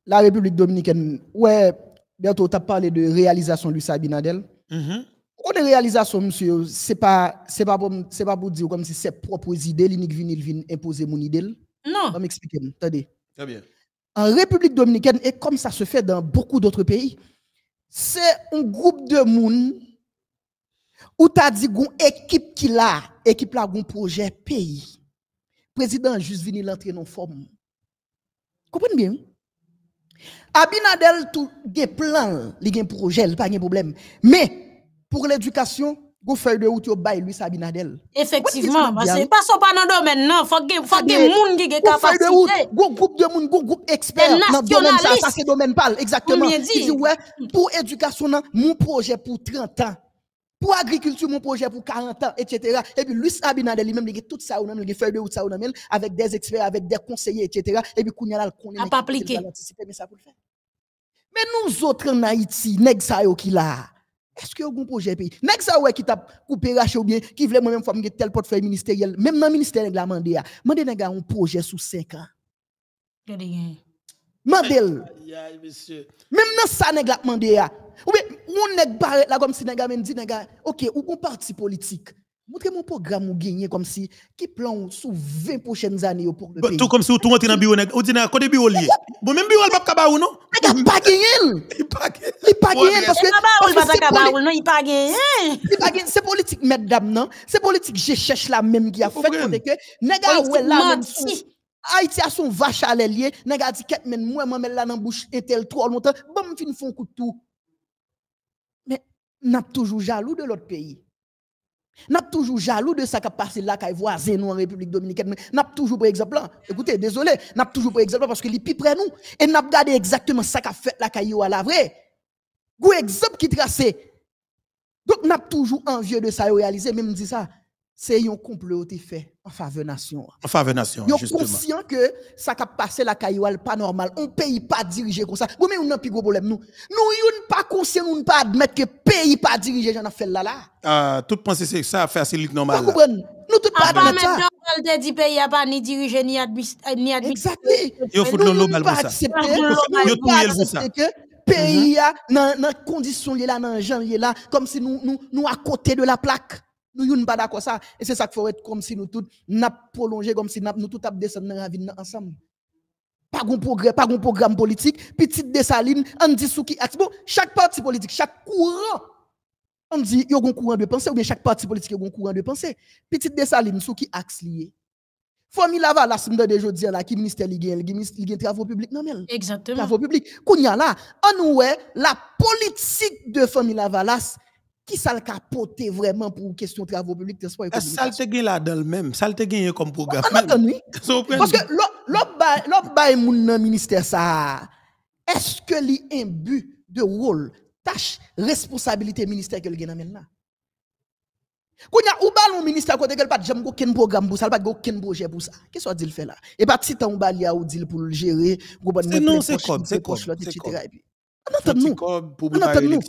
la République dominicaine. Ouais, bientôt tu as parlé de réalisation Luis Abinadel. -hmm. On de réalisation, monsieur, ce n'est pas, bon c'est pas pour dire comme si c'est propre idée, l'unique vin, il vient imposer mon idée. Non. vais m'expliquer, attendez. Très bien. En République dominicaine, et comme ça se fait dans beaucoup d'autres pays, c'est un groupe de monde où tu as dit une équipe qui l'a, équipe là, un projet pays. Président juste venir l'entrer en forme. Comprenez bien? Abinadel, tout, des plans, il y a un projet, pas de problème. Mais, pour l'éducation, vous feuille de route, vous bail Luis Abinadel. Effectivement, parce que pas son pas dans le domaine, non. Faut que, faut que mon qui capacité. Vous groupe de route, groupe de groupe expert. Dans le domaine, ça, ça c'est domaine pas, exactement. Il dit, ouais, pour l'éducation, mon projet pour 30 ans pour agriculture, mon projet pour 40 ans, etc. Et puis, Luis Abinadel, lui-même, il a tout ça, il a feuille de route, ça, avec des experts, avec des conseillers, etc. Et puis, Kounia, il a pas appliqué. Mais ça Mais nous autres en Haïti, nèg ça qui là, Eske yo goun proje peyi? Nèk sa wè ki tap koupè rachoumye, ki vle mwen mèm fòmge tel potfèy minister yel, mèm nan minister nèk la mande ya, mande nèk la yon proje sou 5 an. Mandel! Mèm nan sa nèk la mande ya, ou mè, moun nèk baret la gòm si nèk la men di nèk la, ok, ou kon parti politik, montrez mon programme ou gagner comme si qui plan sous 20 prochaines années pour le pays. Tout comme si vous rentrez dans le bureau, vous dites côté bureau lié. Bon même bureau pas capable non Il pas gagné. Il pas gagné. Il pas gagné parce que il pas capable non, il pas gagné. Il pas gagné, c'est politique mesdames non, c'est politique je cherche la même qui a fait côté que nèga ouais la même Haïti a son vache à l'ailier, nèga dit qu'être même moi moi là dans bouche intel trop longtemps, bon fin font coup tout. Mais n'a toujours jaloux de l'autre pays. N'a toujours jaloux de ça qui a passé là, qui a voisin nous en République Dominicaine. N'a toujours pour exemple hein. Écoutez, désolé, n'a toujours pour exemple parce que les plus près nous. Et n'a regardé exactement ça qui a fait là, qui a la vraie. Gou exemple qui tracé. Donc n'a toujours envie de ça réaliser, même dit ça c'est un complot qui fait en faveur nation. En faveur nation, Ils sont conscients que ça qui passé la caillou pas normal. On paye pas dirigé comme ça. Vous mais un plus gros problème nous. Nous sommes pas conscient, pas admettre que pays pas dirigé j'en ai fait là là. Ah, tout penser c'est ça faire c'est normal. Vous Nous tout ah, pas admettre ça. pays pas ni dirigé ni euh, ni Exactement. ça. ça pays a dans dans condition là dans gens là comme si nous nous nous à côté de la plaque. Nous ne pas d'accord ça. Et c'est ça qu'il faut être comme si nous tous nous prolongé, comme si nous tous descendons dans la vie ensemble. Pas de progrès, pas programme politique. Petite dessaline, on dit ce qui Bon, chaque parti politique, chaque courant, on dit, il y a un courant de pensée, ou bien chaque parti politique, a un courant de pensée. Petite dessaline, ce qui axe lié. Famille Laval, la semaine de jeudi, là, qui ministère lié, qui des travaux publics, non, mais. Exactement. Travaux publics. Kounya là, on ouais, la politique de Famille Lavalas, qui ça le capote vraiment pour question de travaux publics, transport et communication? Ça le là dans le même, ça le gagné comme programme. On ah, attend, oui. Parce que l'autre bail le ministère ça, est-ce que li imbu de rôle, tâche, responsabilité ministère que le gagne là? Quand y a ou bal ministère côté que pas de programme pour ça, pas aucun projet pour ça. Qu'est-ce qu'on dit le fait là Et pas si tant bal y a ou dit pour le gérer, gouvernement. Non, c'est comme c'est comme c'est comme. On attend nous. On attend nous.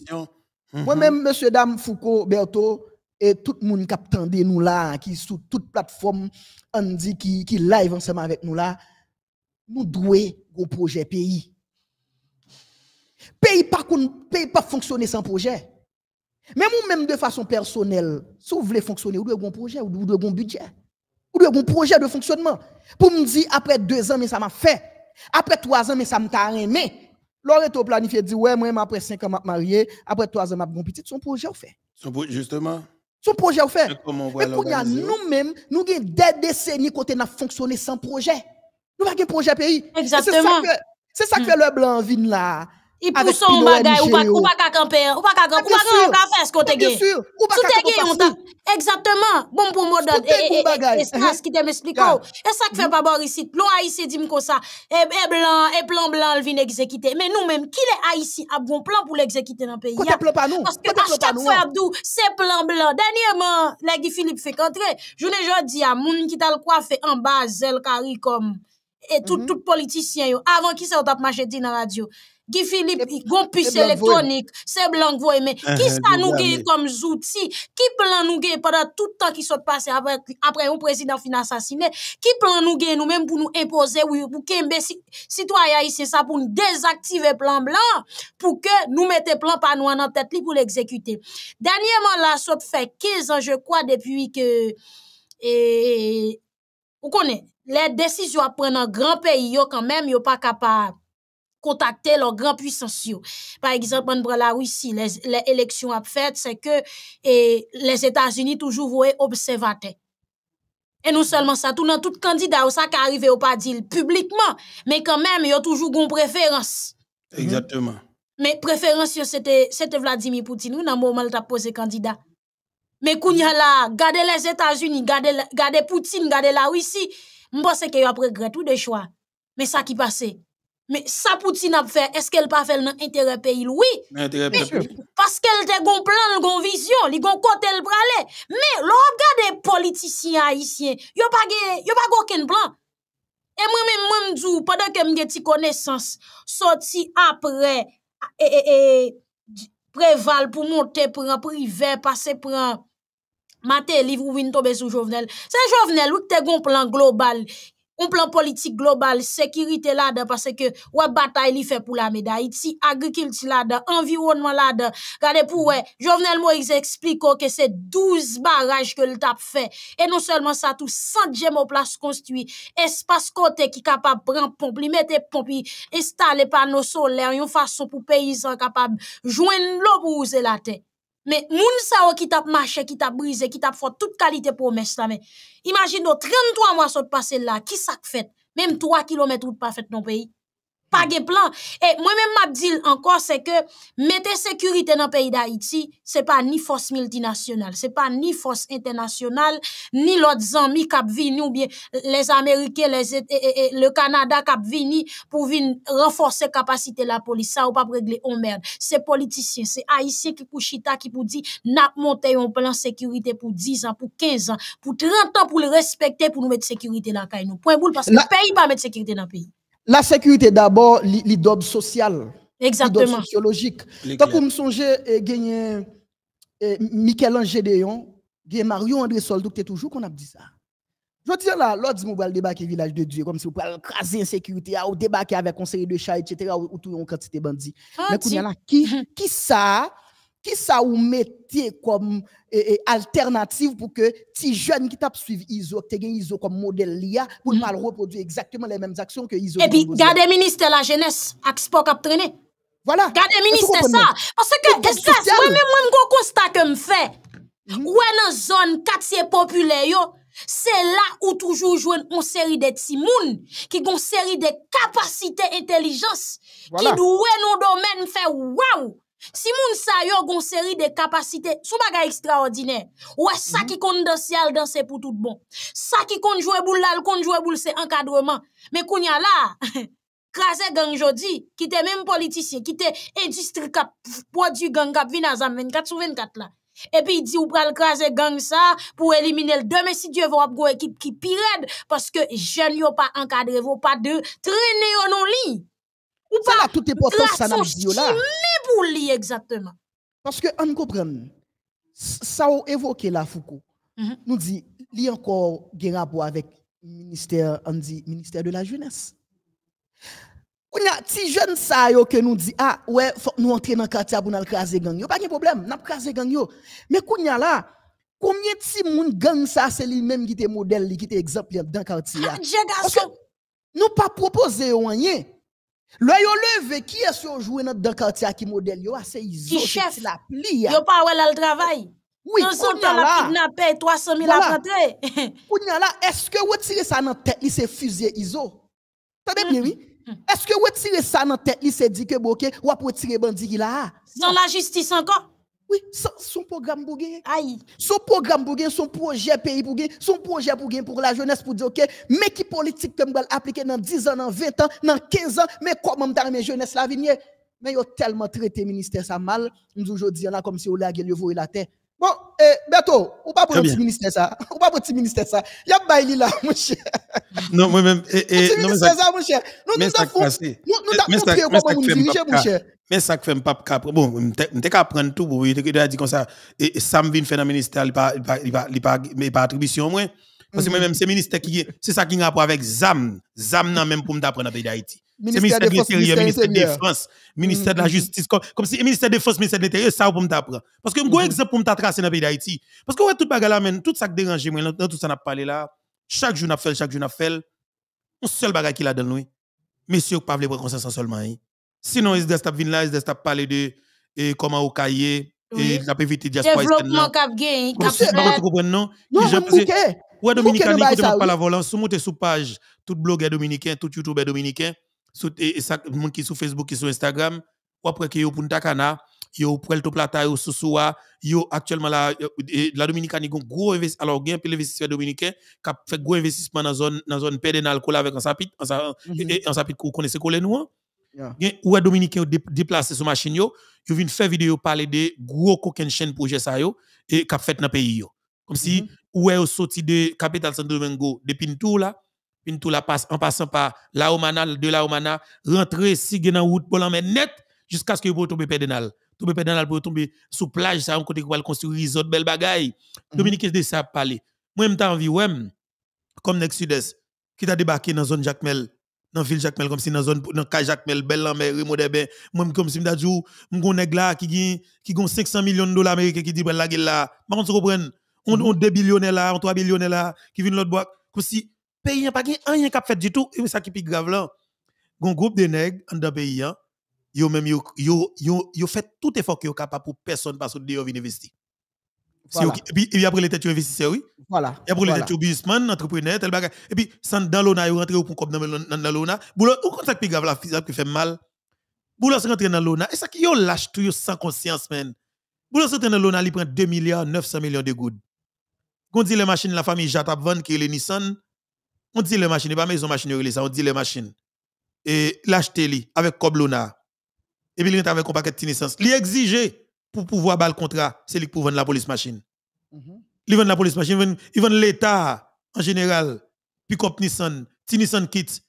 Mhm. Moi-même, monsieur, dame, Foucault, Berto, et tout le monde qui attendait nous là, qui sur toute plateforme, on qui, est live ensemble avec nous là, nous devons au projet pays. Pays pas pays pas fonctionner sans projet. Même moi même de façon personnelle, si vous voulez fonctionner, vous devez un projet, vous devez un budget, vous devez un projet de fonctionnement. Pour me dire après deux ans, mais ça m'a fait. Après trois ans, mais ça m'a aimé au planifié dit ouais moi après 5 ans m'a marié, après 3 ans m'a bon petit son projet ou fait. Son projet justement. Son projet ou fait. Mais pour nous-mêmes, nous avons des décennies côté n'a fonctionné sans projet. Nous pas de projet pays. Exactement. C'est ça que, fait hmm. que le blanc vient là. Il pousse son bagage, ou pas qu'à camper, ou pas qu'à camper, ou pas qu'à camper ou pas te camper Tout est gagné, on t'a. Exactement. Bon pour moi, c'est ce qui te m'explique. Et ça qui fait pas bon ici. L'on haïtien dit comme ça. Et blanc, et plan blanc, il vient exécuter. Mais nous-mêmes, qui est haïtien a bon plan pour l'exécuter dans le pays? Parce que à chaque fois, Abdou, c'est plan blanc. Dernièrement, l'Egui Philippe fait qu'entrer. Je ne j'ai dit à moun qui t'a le coiffé en bas, zèle, comme. Et tout politicien, avant qui ça t'a marché dans la radio. Guy Philippe, gon puce électronique, c'est blanc voye, mais uh-huh, qui ça nous gagne comme outil? Qui plan nous gagne pendant tout le temps qui s'est passé après, un président fin assassiné? Qui plan nous gagne nous même pour nous imposer, ou pour que citoyen ça pour nous désactiver plan blanc, pour que nous mettez plan par nous en tête pour l'exécuter. Dernièrement, là, ça fait 15 ans, je crois, depuis que, et, vous connaissez, les décisions à prendre dans grand pays, yo quand même, yo pas capable contacter leurs grand puissance. Par exemple, on la Russie, les, élections à fait, c'est que les États-Unis toujours voient observateurs. Et non seulement ça, tout dans tout candidat, ça qui au pas publiquement, mais quand même, il y a toujours une préférence. Mhm. Exactement. Mais préférence, c'était Vladimir Poutine, dans le moment où tu as posé candidat. Mais quand il là, gardez les États-Unis, gardez Poutine, gardez la Russie, moi c'est que tu regretté tout de choix. Mais ça qui passait. Mais ça, Poutine a fait, est-ce qu'elle pas fait dans l'intérêt pays? Oui. parce qu'elle a un plan, une vision, a un côté le aller. Mais, l'on les politiciens haïtiens, yo pas pas aucun plan. Et moi-même, moi, je pendant que j'ai des connaissances, sorti après, et, préval pour monter, pour un privé, passer pour un maté livre ou vin tomber sous Jovenel. C'est Jovenel ou gon plan global On plan politik global, sekirite la da, pase ke wap batay li fe pou la me da, iti agrikilti la da, environman la da, gade pou we, jovenel mo yon se ekspliko ke se douz baraj ke l tap fe, e non selman sa tou, san djemo plas konstwi, espas kote ki kapab bran pomp, li mette pomp, li estale panosol, le yon fason pou peyizan kapab jwen lopouze la te. Men, moun sa o ki tap mache, ki tap brize, ki tap fote, tout kalite pou o mes la men. Imagin nou, 33 mwase ou te pase la, ki sak fete, menm 3 km ou te pa fete nou peyi. E, mwen men map dil ankon se ke Mete sekurite nan peyi da iti Se pa ni fos multinasyonal Se pa ni fos internasyonal Ni lot zanmi kap vini ou bien Les Amerike, e, e, le Kanada Kap vini pou vin Renforser kapasite la polis Sa ou pa pregle on merd Se politisyen, se aisyen ki pou chita Ki pou di nap monte yon plan sekurite Pou 10 an, pou 15 an, pou 30 an Pou le respekte pou nou met sekurite la kay nou Pon boul, pas peyi pa met sekurite nan peyi La sécurité d'abord, l'idob sociale. Exactement. sociologique. Tant que me songez, eh, gagné eh, Michel-Ange a Mario André Soldou, qui toujours qu'on a dit ça. Je dis là, l'autre dit, on le village de Dieu, comme si on pouvait craser l'insécurité, ah, ou débarquer avec conseil de chat, etc., ou tout le quand quantité bandit. Ah, Mais qui, mm-hmm. qui ça qui ça vous mettez comme euh, euh, alternative pour que si jeunes qui tapent suivent ISO, qui ont ISO comme modèle l'IA, pour ne mm-hmm. pas reproduire exactement les mêmes actions que ISO. Et puis, gardez ministre de la jeunesse, Axpo qui traîné. Voilà. Gardez ministre ça. Parce que, moi-même, moi, je constate que je fais. est mm-hmm. dans zone quartier populaire, c'est là où toujours jouent une série de petits qui ont une série de capacités intelligence qui doivent nos domaines fait waouh Si moun sa yo gonseri de kapasite, sou baga ekstraordinè. Ouè sa mhm. ki konde danse al danse pou tout bon. Sa ki konde jwè bou lal, konde jwè bou lse ankadreman. Mè kounya la, krasè gang jodi, ki te mèm politisye, ki te endistri kap, po di gang kap vinazan 24 sou 24 la. Epi di ou pral krasè gang sa pou elimine l demesidye vop go ekip ki pired, paske jen yo pa ankadrevo pa de trene yo non li. Ou pas, ça là, toute importance ça n'a pas là. pour lui exactement. Parce que, on comprend, ça a évoqué là, Foucault, mm nous dit, li encore un rapport avec ministère, on dit, ministère de la jeunesse. On a ti jeune ça yo que nous dit ah ouais faut nous entrer dans quartier pour nous craser gang yo pas de problème n'a craser gang yo mais kounya là combien de ti monde gang ça c'est lui même qui était modèle qui était exemple dans quartier ah, parce que nous pas proposer rien le yo qui est ce yon joué dans le quartier qui modèle yo? Ah, se yon chef la pli. Yon pas où le travail. Oui, Non dans la kidnappé, 300 000 à rentrer. Ou n'y a la, est-ce que vous tirez ça dans la tête, c'est fusé iso? attendez bien, oui? Mm-hmm. Est-ce que vous tirez ça dans la tête, c'est dit que vous, ou ap retire bandit qui la? Dans la justice encore? Oui, son programme pour Son programme pour son projet pays pour son projet pour pour la jeunesse pour dire, OK, mais qui politique que je vais appliquer dans 10 ans, dans 20 ans, dans 15 ans, mais comment dans mes jeunesse la vigne? Mais ils ont tellement traité ministère ça mal, nous aujourd'hui, on a comme si on l'a et la terre. Bon, eh, Berto, ou pas pour le petit ministère ça? Ou pas pour le petit ministère ça? Y'a baili là, mon cher. Non, moi-même. et eh, eh petit ministère ça, mon cher. Nous, nous avons eh, montré comment nous dirigeons, mon cher. Mais ça que fait pas capable. Bon, je qu'à prendre tout pour il a dit comme ça et ça me vient faire dans ministère, il pas il pas il attribution moins parce que mhm. moi-même c'est ministère qui est. c'est ça qui a rapport avec ZAM, ZAM même pour me d'apprendre dans pays d'Haïti. C'est ministère de l'Intérieur, ministère de la Défense, ministère de la mhm. Justice comme si le ministère de la Défense, ministère de l'Intérieur ça pour me d'apprendre. Parce que un vais mhm. exemple pour me tracer dans pays d'Haïti. Parce que tout là tout ça qui dérange tout ça n'a pas parlé là. Chaque jour n'a fait, chaque jour n'a fait. Un seul bagarre qui là vous ne pouvez pas voulez prendre conscience seulement. Hein. Sinon, ils doivent venir là, ils doivent parler de et comment au cahier et la éviter diaspora. Développement cap gain, cap fait. Pas comprendre non. Non, Ouais, dominicain, écoutez pas la volance, sous monter sous page, tout blogueur dominicain, tout youtubeur dominicain, tout e, e monde qui sur Facebook, qui sur Instagram, ou après qui est au Punta Cana, yo Puerto Plata, yo Susua, yo actuellement la, e, la Dominicaine, yon gros investissement, alors gen pile investisseur dominicain, qui fait gros investissement dans zone, dans zone pédénale, avec un sapit, mhm. un sapit, qu'on connaissait, qu'on nous, ou est Dominicain déplacé sur machine yo, yo vinn faire vidéo parler de gros coquin chaîne projet ça yo et qu'a fait dans pays yo. Comme si mm -hmm. E sorti de capitale San Domingo depuis tout là, Pintou la passe en passant par La Omana de La Omana, rentrer si gen en route pour l'en net jusqu'à ce que vous tomber pédénal. Tomber pédénal pour tomber sous plage ça on côté qu'on va construire resort belle bagaille. Mm Dominique de ça parler. Moi même temps envie ouais comme Nexudes qui t'a débarqué dans zone Jacmel dans ville Jacques comme si dans zone dans cas belle en moi comme si je me là qui qui 500 millions de dollars américains qui dit la là par comprendre on mhm. on 2 là on 3 billionnaires là qui viennent l'autre boîte comme si pays pas rien fait du tout et ça qui plus grave là groupe de nèg en dans pays hein, yo même fait tout effort capable pour personne parce que venir investir voilà. Et puis après, les têtes investisseurs, oui. Voilà. Et après, les têtes businessman, entrepreneur, Et puis, sans l'Ona ils rentrent au comme dans l'ONA. Boulot, vous contactez qui grave la physique qui fait mal. Boulot, vous rentrez dans l'ONA. Et ça qui a lâche tout sans conscience, man. Boulot, vous dans l'ONA, il prend 2 milliards 900 millions de gouttes. On dit les machines, la famille Jatab Van qui est le Nissan. On dit les machines, pas maison machine, ça, on dit les machines. Et l'acheter avec l'ONA. Et puis, il rentre avec un paquet de Nissan. Il exigé pour pouvoir bal contrat, c'est lui qui vendre mhm. la police machine. Il vend Ils la police machine, il vend l'État en général, puis comme Nissan, si Nissan quitte,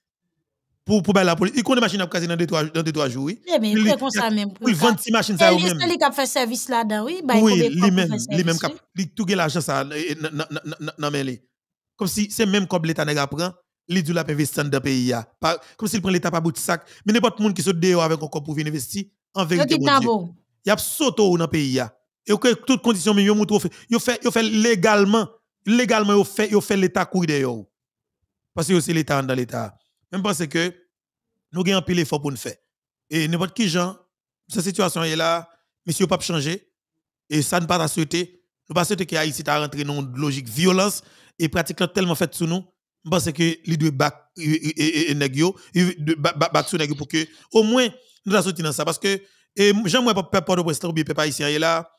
pour pour la police. Ils connaît machine à casser dans 2 3 dans 2 3 jours, oui. mais eh bien, il comme ça même. Ils vendent ces machines ça eux C'est lui qui a fait service là-dedans, oui, bah Oui, lui-même, lui-même qui lui tout l'argent ça dans main Comme si c'est même comme l'État n'a prend il du la investir dans le pays Comme s'il prend l'État pas bout de sac, mais n'importe monde qui se dehors avec un corps pour venir investir en vérité bon Dieu y a sauto dans pays ya. que toutes conditions mais yo montre fait yo fait yo fait légalement, légalement yo fait yo fait l'état courir. de Parce que c'est l'état dans l'état. Même parce que nous gagnons pile effort pour nous faire. Et n'importe qui gens, cette situation est là, monsieur pas changer et ça ne pas à souhaiter. Nous pas souhaiter que ta rentré dans une logique violence et pratiquement tellement fait sous nous parce que les deux bac et euh, euh, euh, nèg yo, bac sous pour que au moins nous la sortir dans ça parce que et j'aime pas peuple de Brest ou peuple haïtien là,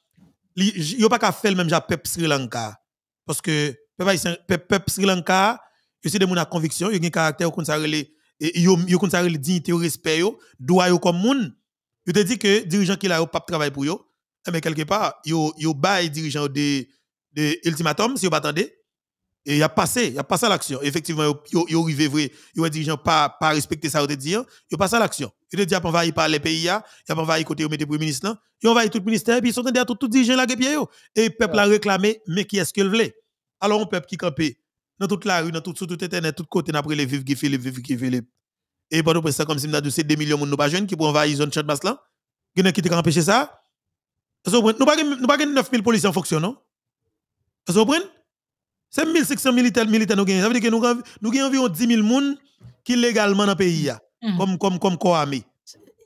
a pas qu'à faire même j'ai peuple Sri Lanka parce que peuple peuple Sri Lanka, c'est des gens il conviction, a un caractère qui ça relé il yo yo qu'on dignité au respect yo, droit yo comme moun. je te dis que dirigeant qui là pas travail pour yo, mais quelque part yo yo bail dirigeant des de ultimatum si vous attendez et il a passé, il a passé à l'action. Effectivement, il est arrivé vrai, il a dirigeant pas pas respecter ça, il dire, il a passé à l'action. Il a dit on va par les pays, il a envahi côté au premier ministre là, hein. il envahi tout le ministère, puis ils sont derrière tout les dirigeant là Et le peuple a réclamé mais qui est-ce qu'il voulait Alors on peuple qui campait dans toute la rue, dans tout sur tout internet, tout côté après les vives, qui Philippe, vivre qui Philippe. Et pendant que ça comme si nous avons 2 millions de pas jeunes qui pour envahir zone chat basse là. Qui qui empêcher ça Nous pas nous pas 9000 policiers en fonction non Vous comprenez c'est 1500 militaires militaires nous Ça veut dire que nous gagnons environ 10 000 qui légalement dans le pays, comme comme comme quoi ami,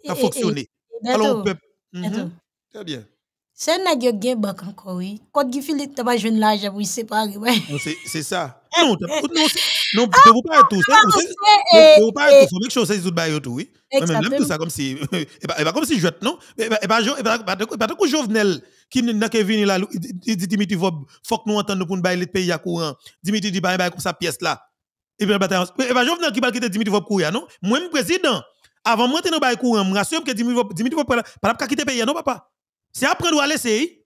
Ça fonctionne. Alors, peuple. Très bien. C'est un a banque encore, oui. Quand Philippe t'as pas pour séparer, ouais. C'est ça. Non, non, ne pas tout ça. pas tout ça. tout bail tout, oui. Même tout ça comme si et pas comme si je non, et pas et pas pas pas qui n'a qu'à venir là, il dit Dimitri Vob, faut que nous entendions pour nous bailler le pays à courant. Dimitri dit, bah, bah, comme sa pièce là. Et bien, bataille. Et bien, venais qui va Dimitri Vob courir, non? Moi, président, avant de rentrer dans courant, je rassure que Dimitri Vob, Dimitri Vob, pas qu'à quitter le pays, non, papa? C'est après nous aller, c'est. Eh? Et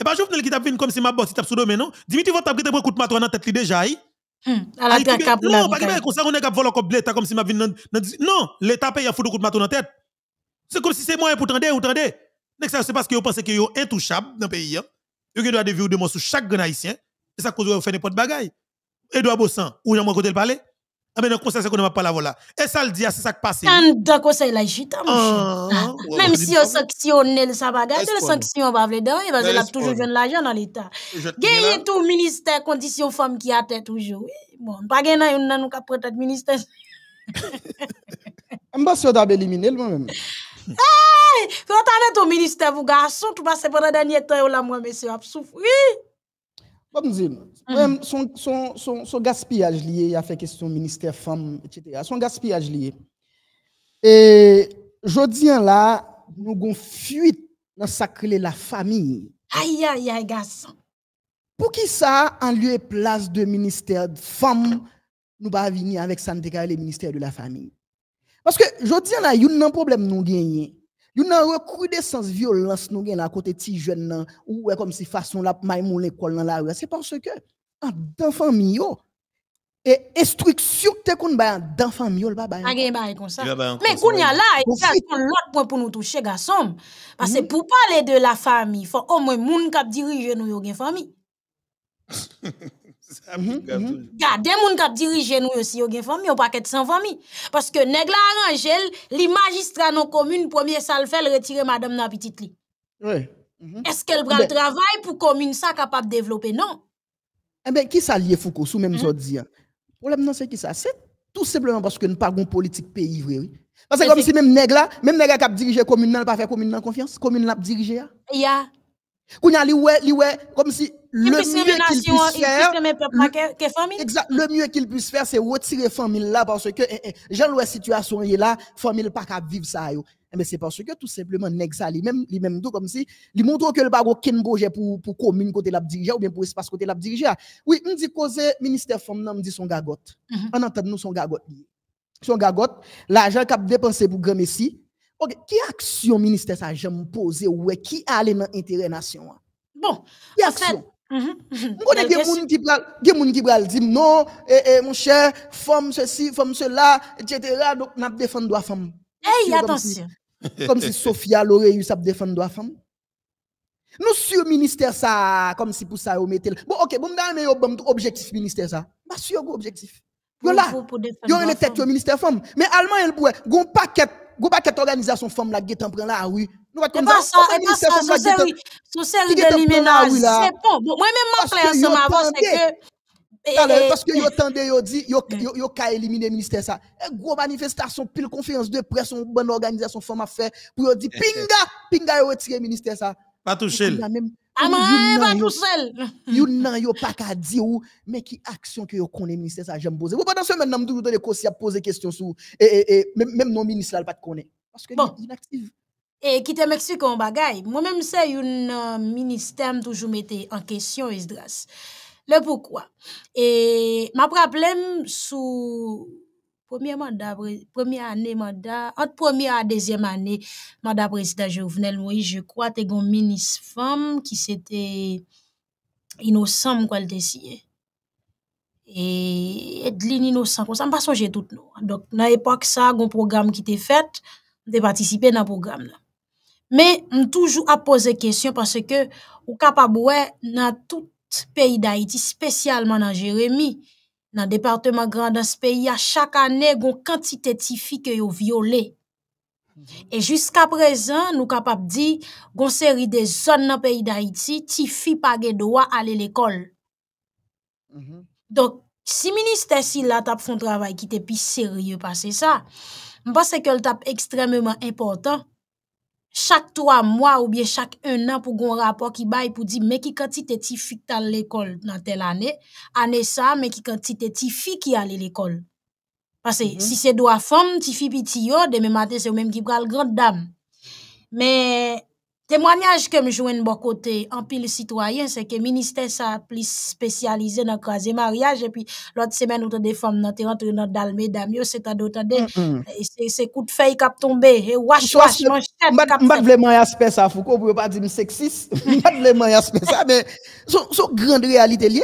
eh bien, bah, venais qui t'a venu comme si ma bosse, il sous domaine, non? Dimitri Vob t'a quitté pour coup de maton dans la tête, déjà, eh? Hmm. Ah, non, pas que comme ça on est cap voler comme comme si m'a vie non, l'État paye un fou de coup de maton dans tête. C'est comme si c'est moi pour tendre ou tendre c'est parce que vous pensez que vous êtes intouchable dans le pays. Hein. Vous avez de vivre de sur chaque grand haïtien. C'est ça cause vous faites n'importe bagaille. Edouard Bossan, ou j'en côté le palais. Ah, mais dans le conseil, c'est qu'on n'a pas la voilà. Et ça le dit, ah, c'est ça qui passe. Dans le la Même si on sanctionne ça va garder, le sanction va toujours venir parce toujours l'argent dans l'État. Gagnez tout ministère, condition femme qui a tête toujours. Bon, pas gagne, on n'a pas prêté de ministère. Je ne suis pas sûr éliminé moi-même. Ah! quand Vous est ministère, vous garçon, tout passe pendant dernier temps, là, vous avez Bon, son, gaspillage lié, il a fait question ministère femme, etc. Son gaspillage lié. Et je là, nous avons fuite dans sacré la famille. Aïe, aïe, aïe, garçon. Pour qui ça, en lieu et place de ministère de femme, nous pas venir avec ça, le ministère de la famille. Parce que je dis là, il y a un problème nous gagnons. Yon nan sans violence nous gen la côté ti jeune nan hein, ou comme si façon la maimou l'école dans la rue c'est parce que ah, enfant dans est et instruction que qu'on ba un enfant le hein. pas A gen ba comme ça. Mais kounya là et ça l'autre point pour nous toucher garçon parce que mm. pour parler de la famille faut au moins moun k'ap diriger nous yo gen famille. Mhm, mhm. Gardez moun qui dirige nous aussi, yon gen famille, yon paquet sans famille. Parce que nèg la arrange, li magistrat non commune, premier sal fait retirer madame nan petite li. Mhm. Est-ce qu'elle prend eh ben- le travail pour commune ça capable de développer? Non. Eh bien, qui ça lié Foucault sous même mm pour Le problème, non, c'est qui ça? C'est tout simplement parce que nous pas une politique pays, vrai, Parce que comme si même nèg là, même nèg qui dirige commune, n'a pas fait commune dans confiance, commune l'a dirigé. Hein? Ya. Yeah comme si le mieux qu'il puisse faire, le, mieux qu'il puisse faire, c'est retirer famille là parce que eh, eh, j'en la situation est là, famille pas capable vivre ça eh, Mais c'est parce que tout simplement nèg lui-même, lui-même comme si, il montre que le pas aucun projet pour pour commune côté la diriger ou bien pour espace côté la diriger. Ah. Oui, on dit cause ministère femme qui dit son gagote. On mhm. entend nous son gagote. Son gagote, l'argent a dépensé pour grand messie. Ok, qui action ministère ça j'aime poser ou qui a dans l'intérêt nation? Hein? Bon, qui action? Mhm, mhm. On connaît ben, des gens qui pral dit non, eh, eh, mon cher, femme ceci, femme cela, etc. Donc, je défends la femme. Hey, eh, attention. Comme si, Sofia l'aurait eu, ça défendre la femme. Nous sur ministère ça, comme si pour ça, vous mettez. Bon, ok, bon, vous avez un objectif ministère ça. Bah, sur objectif. Vous avez un objectif. Vous avez ministère femme. Mais allemand, il y a paquet vous ah pas organisation femme la guette en prend là oui nous pas comme ça c'est pas ça c'est ça oui sous celle moi même m'en clair ensemble avant c'est que alors, parce que vous attendez, vous dites, vous avez éliminé le ministère. ça. une grosse manifestation, pile conférence de presse, une bonne organisation, femme a fait pour dire, eh, eh. pinga, pinga, vous retirez le ministère. ça. Pas touché. Aman, pas tout seul. yon pas qu'à dire ou, mais qui action que qu'on est ministère ça j'aime poser. Vous pendant ce même nous dans posé question sur et même non ministre là pas de connaître. parce que bon. inactive. Et qui te m'expliquer en bagaille. Moi-même c'est un euh, ministère toujours metté en question Isdras. Le pourquoi. Et m'a problème, sous mandat, première année mandat, entre première et deuxième année mandat président Jovenel Moïse, je crois, t'es une ministre femme qui s'était innocent, quoi, le désir. Et Edline innocent, comme ça, on pas songer tout nous. Donc, dans l'époque, ça, un programme qui était fait, de participer dans le programme. Là. Mais, on toujours à poser question parce que, au capable, dans tout pays d'Haïti, spécialement dans Jérémie, nan Departement Grand dans peyi a chak anè gon kantite mhm. ti fi ke yo viole. E jiska prezen nou kap ap di, gon seri de zon nan peyi da iti, ti fi page do a ale l'ekol. Mhm. Donk, si minister si la tap fon travay ki te pi seri yo pase sa, mpase ke l tap ekstrememan importan, chaque trois mois ou bien chaque un an pour un rapport qui baille pour dire mais qui quantité de filles qui l'école dans telle année, année ça, mais qui quantité de filles qui l'école. Parce que mm-hmm. si c'est deux femmes, femme, tu petit yo, demain matin, c'est eux même qui prennent grande dame. Mais Témoignage que me joigne bon côté en pile citoyen, c'est que ministère ça plus spécialisé dans le mariage et puis l'autre semaine où des femmes dans rentrées dans dalmé damio c'est à d'autres mm, mm. c'est c'est coup de feuille qui a tombé et wash wash manchette cap pas vraiment aspect ça ne pour pas dire sexiste pas vraiment aspect ça mais son son grande réalité lié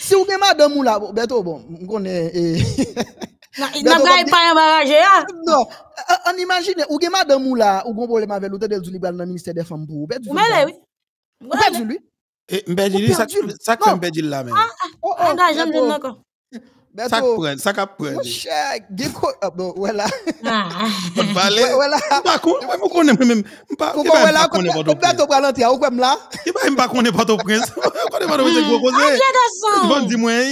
si ou madame ou là bientôt bon on connaît n'a Non, euh, euh, on imagine, ou gen madame ou la, ou problème avec l'hôtel du dans le ministère des Femmes pour, ou perdu lui. je perdu lui. Mbe Sak ap prej, sak ap prej. Mwen chè, ge kou, ap nou, wè la. Pou t'vale? Wè la. Mwen mwen mwen kou ne mwen mwen mwen. Mwen mwen mwen mwen mwen mwen mwen mwen. Mwen mwen mwen mwen mwen mwen mwen mwen. Mwen mwen mwen mwen mwen mwen mwen mwen. André Desson! Dibande di mwen yi.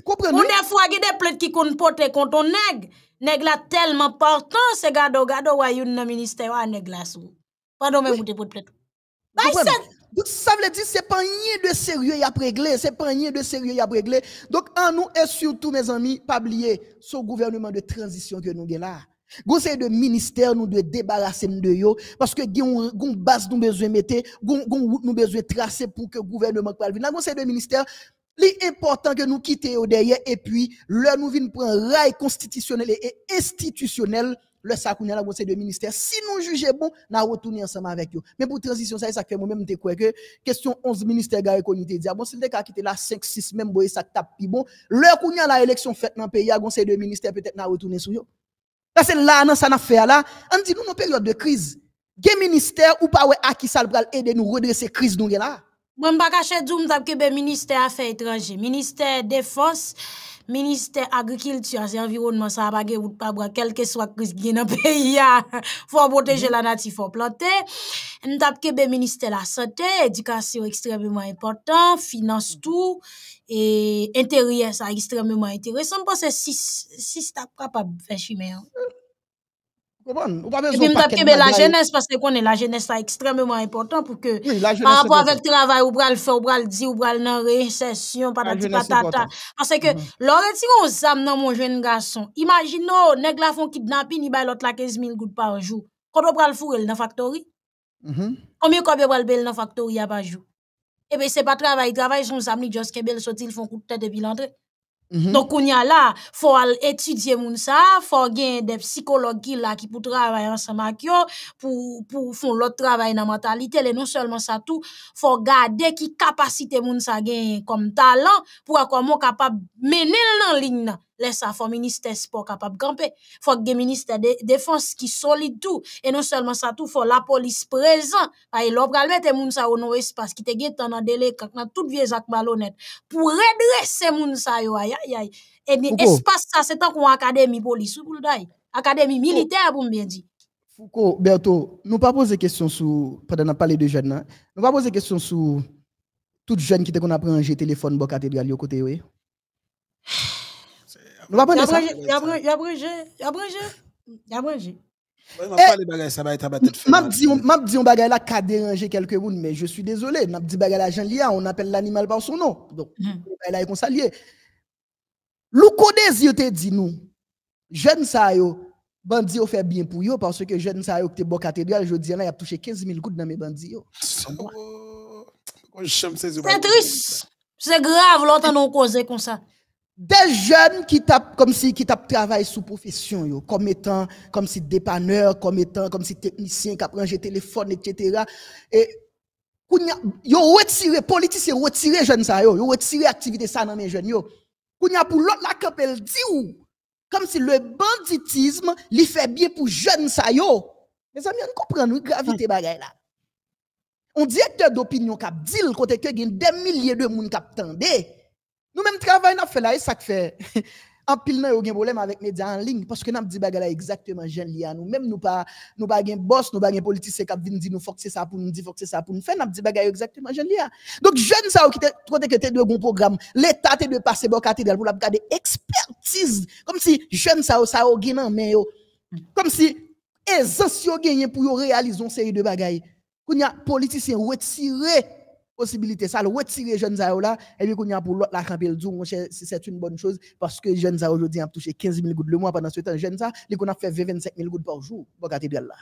Mwen mwen fwa ge de ple t'ki koun pote konton neg. Neg la telman portan se gado gado wa youn nan minister ya neg la sou. Wè la mwen mwen mwen mwen mwen mwen mwen. Bè isèt! Donc, ça veut dire que ce n'est pas rien de sérieux à régler. Ce n'est pas rien de sérieux à régler. Donc, en nous, et surtout, mes amis, pas oublier ce gouvernement de transition que nous avons là. Conseil de ministère, nous devons débarrasser de yo, parce que nous avons base nous besoin mettre, nous nous besoin tracer pour que le gouvernement puisse venir. Conseil de ministère, important que nous quittions derrière, et puis, là, nous venons prendre rail constitutionnel et institutionnel le sakounia la conseil de ministère. Si nous juger bon, nous retournons ensemble avec eux. Mais pour transition, ça, ça que moi-même, je crois que question 11 ministères gare qu'on était dit, ah, bon, si le cas qui était là 5, 6, même, boy, ça tape plus bon. Le a la élection faite dans le pays, à ah, conseil de ministère, peut-être nous retourner sur eux. ça c'est là, non, ça n'a fait là. On dit, nous, nos période de crise, quels ministères ou pas, qui ça va aider nous redresser crise, nous, là. Moi, je ne vais pas cacher que le ben, ministère affaires étrangères, ministère défense, Ministè agri-kiltu, anse environman sa apage wout pabwa kelke swak riz gwen nan peyi ya, fò bote jè la nati fò plantè. N tapke be ministè la sante, edikasyon ekstremement important, finanse tou, et enterye, sa ekstremement enterye. Sè m posè sis, sis tap kap ap fè shime yon. Et puis, je la jeunesse, parce que la jeunesse est extrêmement important pour que, par rapport avec le travail, ou le faire, ou le dire, ou le faire, récession, patata. Parce que, lorsque tu as un dans mon jeune garçon, imaginons, les gens font kidnapping, ils battent 15 000 gouttes par jour. Quand on prend le four, dans la factory. Mm-hmm. Combien de temps il y a dans la factory par jour? Et eh bien, ce n'est pas travail. Travail, ils sont des gens belle font un coup de tête depuis l'entrée. Mm-hmm. Donc, on là, faut étudier moun il faut avoir des psychologues qui là, qui travailler ensemble avec pour, pour font travail dans la mentalité, et non seulement ça tout, faut garder qui capacités moun ça comme talent, pour comment capable mener l'en ligne laisse sa ministère minister sport kapap faut que gen ministère de défense qui solide tout et non seulement ça tout faut la police présente a e lop kalme moun ça yo nou espas, ki te gen tan nan dans toute vie jak balonet, pour redresse moun ça yo et yay yay, e mi espas académie se tan académie akademi pour ou pou l'day, akademi militer pou Berto, nous pas poser question sur pendant on parler de jeunes là. Hein. Nous pas poser question sur toute jeune qui te qu'on apprend un téléphone bon cathédrale au côté oui. Nou pa pwede sa. Yabranje, yabranje, yabranje. M'a dit yon bagaille la ka déranger quelques moun, mais je suis désolé, M'a dit bagay la Jean-Lia, on appelle l'animal par son nom. Donc, bagay mhm. la yon konsalye. Lou kode te di nou, jeune sa yo, bandi yo fait bien pour yo parce que jeune ça yo qui bon cathédrale je dis là il a touché 15 000 gouttes dans mes bandi yo c'est triste c'est grave l'autre, l'entendre causer comme ça des jeunes qui tapent comme si qui tapent travail sous profession yo, comme étant comme si dépanneur comme étant comme si technicien qui apprend téléphone etc et yo retiré politiciens retiré jeune ça yo yo retiré activité ça dans mes jeunes yo kounya pour l'autre la capelle dit ou comme si le banditisme li fait bien pour jeune ça yo mes amis on comprend la gravité bagay là on directeur d'opinion cap dit côté que des milliers de monde qui attendent, Nou menm travay nan fe la e sak fe apil nan yo gen bolem avèk medya an ling, paske nan ap di bagay la exaktèman jen li an. Nou menm nou bagay boss, nou bagay politise kap di nou fokse sa pou, nou di fokse sa pou, nou fè nan ap di bagay yo exaktèman jen li an. Dok jen sa yo ki te troteke te dwe goun program, l'Etat te dwe pase bokate del pou la ap gade ekspertise, kom si jen sa yo sa yo gen nan men yo, kom si ezans yo gen yen pou yo realizon se yi de bagay. Koun ya politise yon wetirey, possibilité ça le retirer jeunes Zao là et puis qu'on y a pour l'autre la camper du mon cher c'est une bonne chose parce que jeunes Zao aujourd'hui a touché 15 000 gouttes le mois pendant ce temps jeunes ça les qu'on a fait 25 000 gouttes par jour pour cathédrale là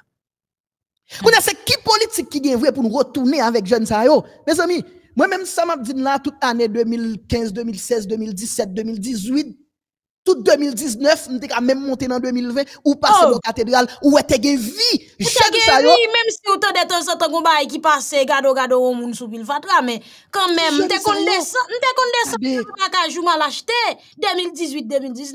mm. on a c'est qui politique qui vient vrai pour nous retourner avec jeunes Zao mes amis moi même ça m'a dit là toute année 2015 2016 2017 2018 tout 2019, nous même monté en 2020, ou passer dans la cathédrale, ou était une vie. Ou était vie, même si autant de temps en temps, qui passe, gado gado, on moun sous fatra, mais quand même, nous avons condescendu, nous avons nous avons 2018-2019.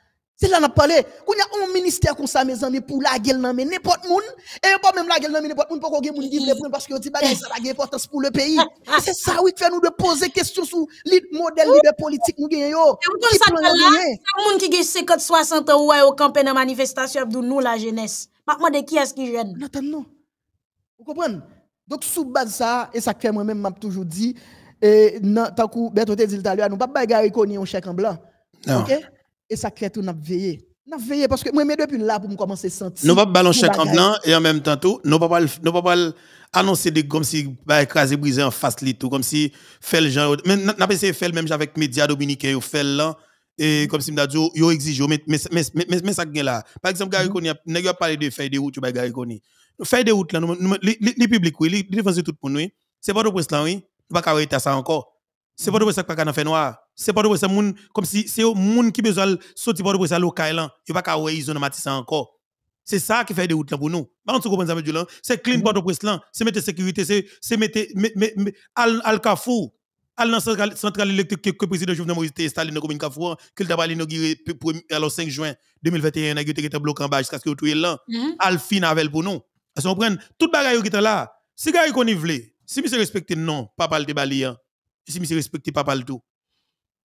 C'est là qu'on a parlé. qu'il y a un ministère comme ça, mes amis, pour la gueule, mais n'importe qui, Et pas même la gueule, mais n'importe qui, pour qu'on ait monde qui parce que dit, bah, ça a importance pour le pays. C'est ça, oui, qui fait nous de poser questions sur le modèle libéral politique, nous gagnons. C'est ça, Tout le monde qui a 50, 60 ans, ouais, au dans la manifestation, nous, la jeunesse. Maintenant, de qui est-ce qui gêne Nathan, non. Vous comprenez? Donc, sous base ça, et ça fait moi-même, m'a toujours dit, et, tant que, Bertrand, dit tout à l'heure, nous pas bagarrer qu'on un chèque en blanc. Non. Et ça, crée tout, n'a veillé. N'a veillé parce que moi, depuis là, pour me commencer à sentir. Nous pas balancer en blanc et en même temps tout, nous pas nous pas annoncer des comme si bah écraser briser en face tout comme si fait le genre même n'a pas essayé faire même avec médias dominicains ou fait là et comme si m'a dit oh, yo exige mais mais mais ça gagne là. Par exemple, Gary Koni n'a pas parlé de faire des routes by Gary Koni. Faire des routes là les publics oui, les défense tout pour nous. C'est pas de presse là oui, pas qu'à ça encore. C'est pas de presse pas qu'à faire noir c'est pas de ça moun comme si c'est au monde qui besoin sortir hein. pas de presse local là il pas qu'à ouais ils ont matissant encore c'est ça qui fait des routes pour nous par contre ça c'est clean pas de presse là c'est mettre sécurité c'est c'est mettre al al kafou al dans centrale électrique que président Jovenel Moïse est installé dans commune kafou hein, qu'il a pas inauguré alors 5 juin 2021 il était bloqué en bas jusqu'à ce que tout est là mm-hmm. al fin avec pour nous parce qu'on prend toute bagaille qui est là si gars qu'on y veut si monsieur respecte non pas parler de balian hein. si monsieur respecte pas parler tout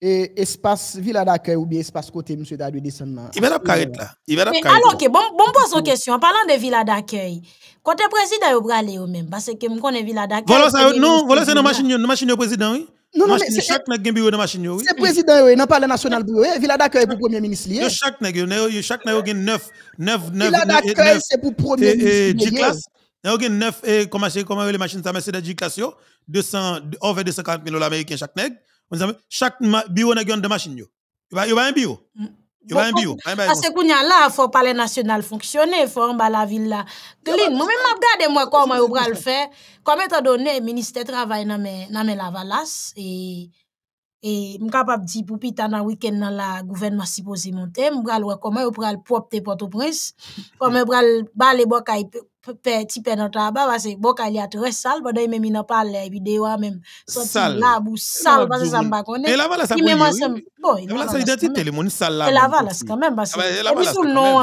et espace villa d'accueil ou bien espace côté monsieur t'a dû Il va la carrette là. Il va la carrette. Alors que bon bon pose une question en parlant de villa d'accueil. Côté président vous bralé ou même parce que me connais villa d'accueil. Voilà ça euh, non, voilà c'est dans machine dans machine président oui. Non non mais chaque nèg gen bureau dans machine oui. C'est président oui, dans parler national bureau, villa d'accueil pour premier ministre lié. Chaque nèg chaque nèg a 9 9 9 Villa d'accueil c'est pour premier ministre. classe. Nous a 9 et comment c'est comment les machines ça Mercedes G class 200 over 240 000 dollars américains chaque nèg. Mwen zame, chak biyo ne gyon de masin yo. Yo bayen biyo? Yo bayen biyo? Ase kou nyan la, fò pale nasyonal fonksyonen, fò an ba la villa. Klin, mwen mwen mabgade mwen kon mwen yo pral fè. Kou mwen ta donen, minister travay nan men la valas. E, e mwen kapap di poupi tana wiken nan la gouvenman sipo zimonte. Mwen pral wakon mwen yo pral pwopte poto prins. Fò mwen pral bale bokay pwopte. petit peu dans tabac parce que bon il y a très sale pendant même il n'a pas la vidéo même sale là bou sale parce que ça me pas connaît et là voilà ça même ensemble bon il là sa identité le monde sale là et là voilà quand même parce que et puis sous nom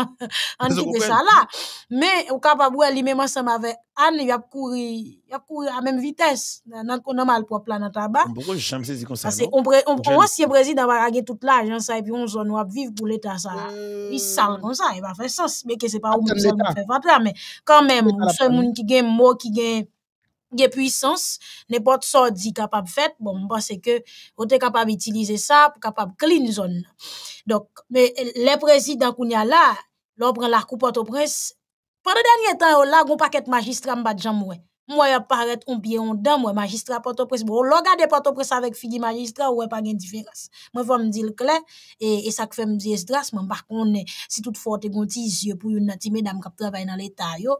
on dit ça là mais au capable lui même ensemble avec Anne il a couru il a couru à même vitesse dans qu'on mal propre là dans tabac pourquoi je jamais saisi comme ça parce qu'on ancien président va gagner toute l'argent ça et puis on zone on va vivre pour l'état ça il sale comme ça il va faire sens mais que c'est pas où ça fait mais quand même qui sommes qui puissance n'importe pas dit capable faire. bon parce que vous êtes capable d'utiliser ça pour capable clean zone donc mais les présidents a là l'on prend la coupe au prince pendant dernier temps là gon paquet magistrat m'bat magistrat moi y'a paraît bien en dedans moi magistrat porte presse bon regardez porte presse avec figure magistrat ouais pas une différence moi faut me dire clair et et ça que fait me dire stress moi par contre si toutefois tu gonti yeux pour une petite madame qui travaille dans l'état yo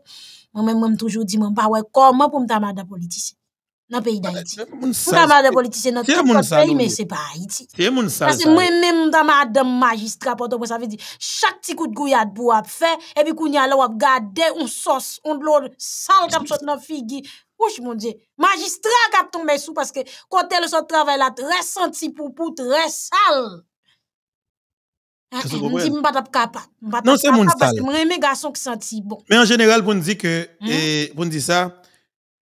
moi même moi toujours dit moi pas ouais comment pour me ta madame politicien dans le pays d'Haïti. Pour des politiciens dans pays, mais ce n'est pas Haïti. Parce que moi-même, suis un magistrat, pour ça veut dire, chaque petit coup de gouillard pour faire, et puis qu'on y a gardé on un sauce, on l'a sale comme ça dans le Ouch mon Dieu, magistrat qui a tombé sous parce que quand elle son travail là, très senti pour pour très sale. Je dis pas capable. Non, c'est mon style. Parce que moi, garçon qui senti bon. Mais en général, vous me dire que, vous me dites ça,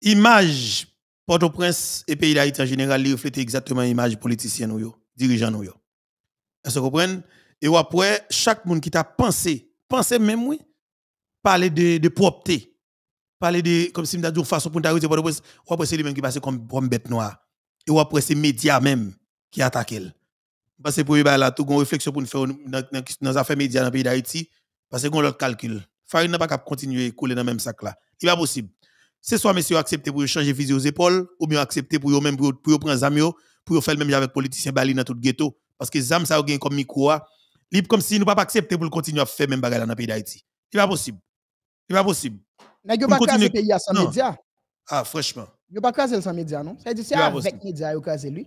image Port-au-Prince et pays d'Haïti en général, ils reflètent exactement l'image politicienne ou dirigeant dirigeants. vous comprenez? Et après, chaque monde qui t'a pensé, pensé même oui, parler de, de propreté, parler de, comme si on dit, façon pour t'arrêter Port-au-Prince, ou après c'est lui-même qui passe comme, une bête noire. Et après c'est les médias même qui attaquent. Parce que pour eux, là, tout une réflexion pour nous faire dans les affaires médias dans le pays d'Haïti, parce qu'on leur calcul. ne n'a pas continuer à couler dans le même sac là. Il n'est pas possible c'est soit monsieur accepté pour changer visée aux épaules, ou bien accepté pour eux même pour, pour prendre Zamio, pour faire le même avec politicien Bali dans tout le ghetto. Parce que Zam, ça a comme micro, libre comme si nous pas accepter pour continuer à faire même bagarre dans le pays d'Haïti. C'est pas possible. C'est pas possible. n'y a pas de pays sans médias. Ah, franchement. a pas à sans médias, non? C'est-à-dire c'est avec médias vous casé lui.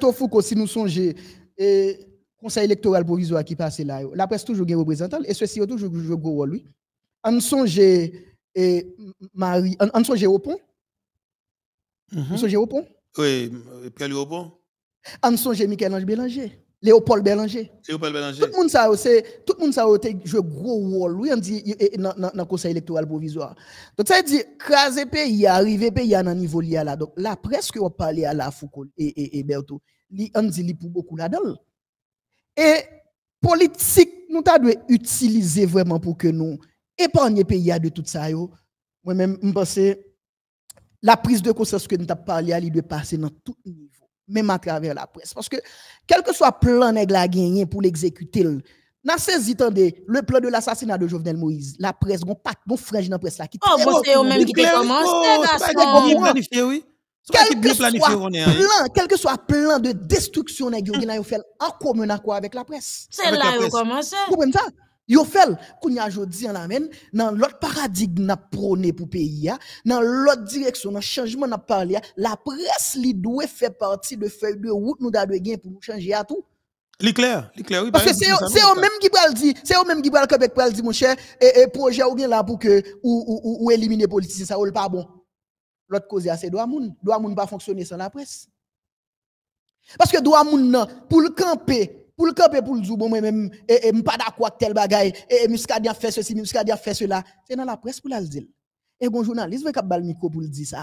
faut Foucault, si nous songeons, et conseil électoral provisoire qui passe là, la presse toujours au représentant, et ceci toujours joue gros lui. En et Marie. En songe au pont au pont Oui, Pierre Léopon. En songe Michel-Ange Bélanger. Léopold Bélanger. Léopold Bélanger. Tout le monde sait, tout le monde ça joué gros rôle oui on dit dans le conseil électoral provisoire. Donc ça dit craser pays arriver pays à un niveau lié là. Donc là presque on parlait à la Foucault et et, et Berto. on dit li pour beaucoup là-dedans. Et politique nous t'a dû utiliser vraiment pour que nous et épargner pays de tout ça. Moi-même, je pense la prise de conscience que nous avons parlé, elle de passer dans tout niveau, même à travers la presse. Parce que, quel que soit le plan que la gagné pour l'exécuter, dans saisi, étendues, le plan de l'assassinat de Jovenel Moïse, la presse, gon pas, gon frange dans presse là. Qui oh, bon, c'est eux-mêmes qui te commencent, c'est Quel que, soit plan, quel soit plan de destruction, n'a fait en commun avec la presse. C'est là où commence. Vous comprenez ça? Yo fait, qu'on y a aujourd'hui en amène, dans l'autre paradigme n'a prôné pour pays, dans l'autre direction, dans le changement n'a parlé, la presse li doit faire partie de feuille de route nous doit gen pour changer à tout. Li clair, li clair, Parce bah, que c'est eux même qui pral dire, c'est eux même qui pral kebek pral dire, mon cher, et, projet ou gen là pour que, ou, ou, ou, éliminer politique, ça ou pas bon. L'autre cause, c'est droit moun. Droit moun pas fonctionner sans la presse. Parce que droit moun, pour le camper, Poul kap e poul zubon mwen mwen e, e, mpada kwa tel bagay, e, e mouska diyan fè sè si, mouska diyan fè sè la, se nan la pres pou lal dil. E bon jounalist ve kap bal niko pou l di sa.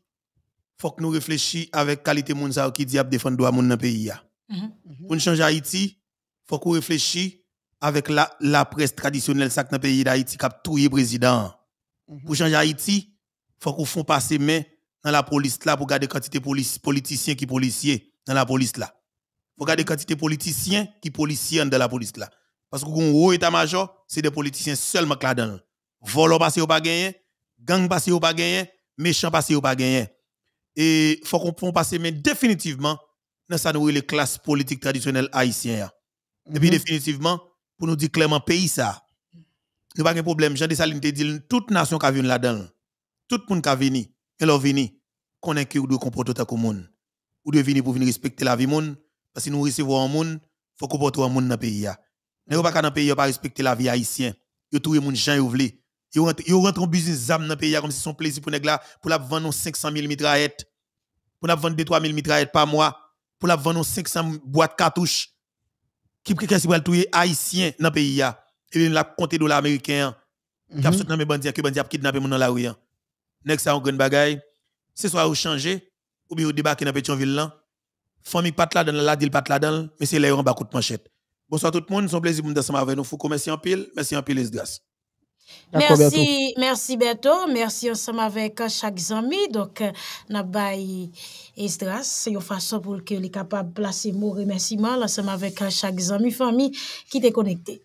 faut que nous réfléchissions avec qualité moun sa qui diable défendre droit moun dans pays Pour changer Haïti, faut qu'on avec la, presse traditionnelle ça dans pays d'Haïti qui a touye président. Pour changer Haïti, faut qu'on font passer main dans la police là pour garder quantité police politiciens qui policiers dans la police là. Faut garder quantité politiciens qui policiers dans la police là. Parce que un haut état-major, c'est des politiciens seulement là dedans. Volo passé au pas gang passé au pas gagné, méchant passé au pas et faut qu'on passe mais définitivement dans ça nous les classes politiques traditionnelles haïtiennes. Et puis mhm. définitivement pour nous dire clairement pays ça. Il pas de problème, Jean Saline te dit toute nation qui vient là-dedans, tout le monde qui vient, elle leur qu'on est que ou qu'on comporter tout le monde. Ou de venir pour venir respecter la vie monde parce que nous recevons un monde, faut comporter un monde dans le pays. Ne pas dans le pays pas respecter la vie haïtienne. a tout le monde gens yo ils rentrent en business zam dans le pays comme si son plaisir pour la vendre 500 000 mitraillettes, pour la vendre 3 000 mitraillettes par mois, pour la vendre 500 boîtes cartouches. Qui qui haïtien dans le pays Et bien la Qui a bandits, qui bandits kidnappé mon la rue. Next ça soit ou ou bien ou débarquer dans la mais c'est les en coup de manchette. Bonsoir tout le monde, c'est un plaisir de vous avec nous. merci en pile, merci en pile, les Merci, merci Beto. Merci ensemble avec euh, chaque ami. Donc, euh, n'abai Estras, c'est une façon pour que les capables de placer mon remerciement ensemble avec euh, chaque ami, famille qui est connecté.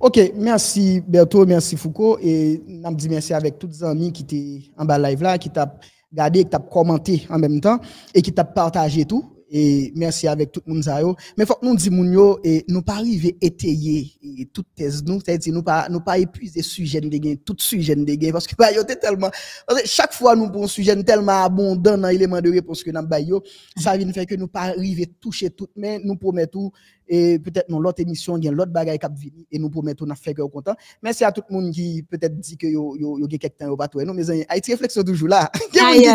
Ok, merci Berto, merci Foucault. Et nous dit merci avec tous les amis qui étaient en bas live là, qui t'ont regardé, qui t'ont commenté en même temps et qui t'ont partagé tout. Et merci avec tout le monde. Ça Mais il faut que nous disions, et nous pas arriver à étayer et toute thèse, nous, c'est-à-dire nous pas, nous pas épuiser sujet de gain, tout sujet de gain, parce que bah, tellement, parce que chaque fois nous avons un sujet tellement abondant dans l'élément de réponse que nous avons, bah, ça vient faire que nous pas arriver à toucher tout, mais nous promettons et peut-être dans l'autre émission, il y a l'autre bagaille qui vient et nous promettons qu'on fait que content. Merci à tout le monde qui peut-être dit que y a quelqu'un quelque temps pas nous mais hein, Haïti réflexion toujours là. Il y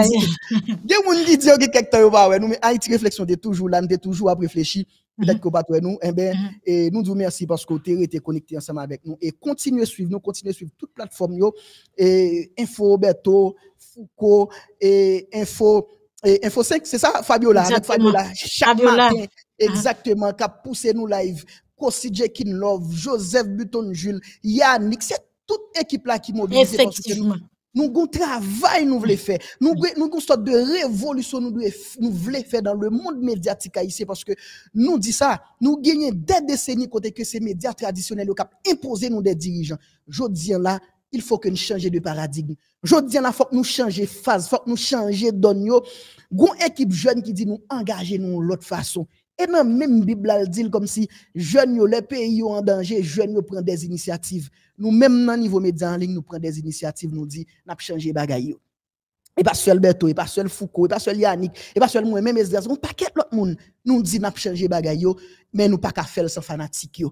a monde qui dit a quelque temps au pas nous mais Haïti réflexion est toujours là, nous est toujours à réfléchir. Peut-être mhm. que pas nous eh ben, mhm. et ben nous vous remercions parce que vous été connecté ensemble avec nous et continuez à suivre nous, continuez à suivre toutes plateformes yo et info Beto, Foucault et info et Info 5, c'est ça, Fabiola. Avec Fabiola, chaque ah. Exactement, qui a poussé nous live. Kossi Jekin Love, Joseph Buton Jules, Yannick, c'est toute équipe là qui mobilise. Effectivement. Nous avons un travail nous voulons faire. Nous avons une sorte de révolution nous nous voulons faire dans le monde médiatique ici, parce que nous disons ça, nous gagnons des décennies côté que ces médias traditionnels cap imposer nous des dirigeants. Je là, il faut que nous changions de paradigme. Je dis là, faut que nous changions de phase, il faut que nous changions avons Une équipe jeune qui dit nous engager nous l'autre façon. Et dans même Bible, elle dit comme si jeunes, les pays en danger, jeunes yo prennent des initiatives. Nous même dans niveau médias en ligne, nous prenons des initiatives, nous dit n'a changer choses. Et pas seul Beto, et pas seul Foucault, et pas seul Yannick, et pas seul moi-même Ezra, on paquet l'autre monde, nous dit n'a changer choses, mais nous pas qu'à faire sans fanatique yo.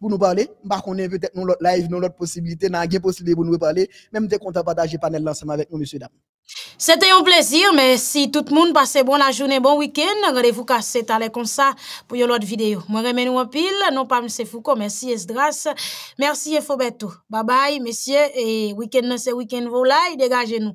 pour nous parler. Par bah, contre, peut-être nous l'autre live, nous l'autre possibilité, nous avons possibilité pour nous parler. Même dès qu'on partager partagé panel ensemble avec nous, monsieur dames. C'était un plaisir, mais si tout le monde passe bon la journée, bon week-end, rendez-vous cassé à comme ça pour une autre vidéo. Moi, Je nous en pile, non pas M. Foucault, merci Esdras, merci Fobeto. Bye bye, messieurs, et week-end, c'est week-end volaille, dégagez-nous.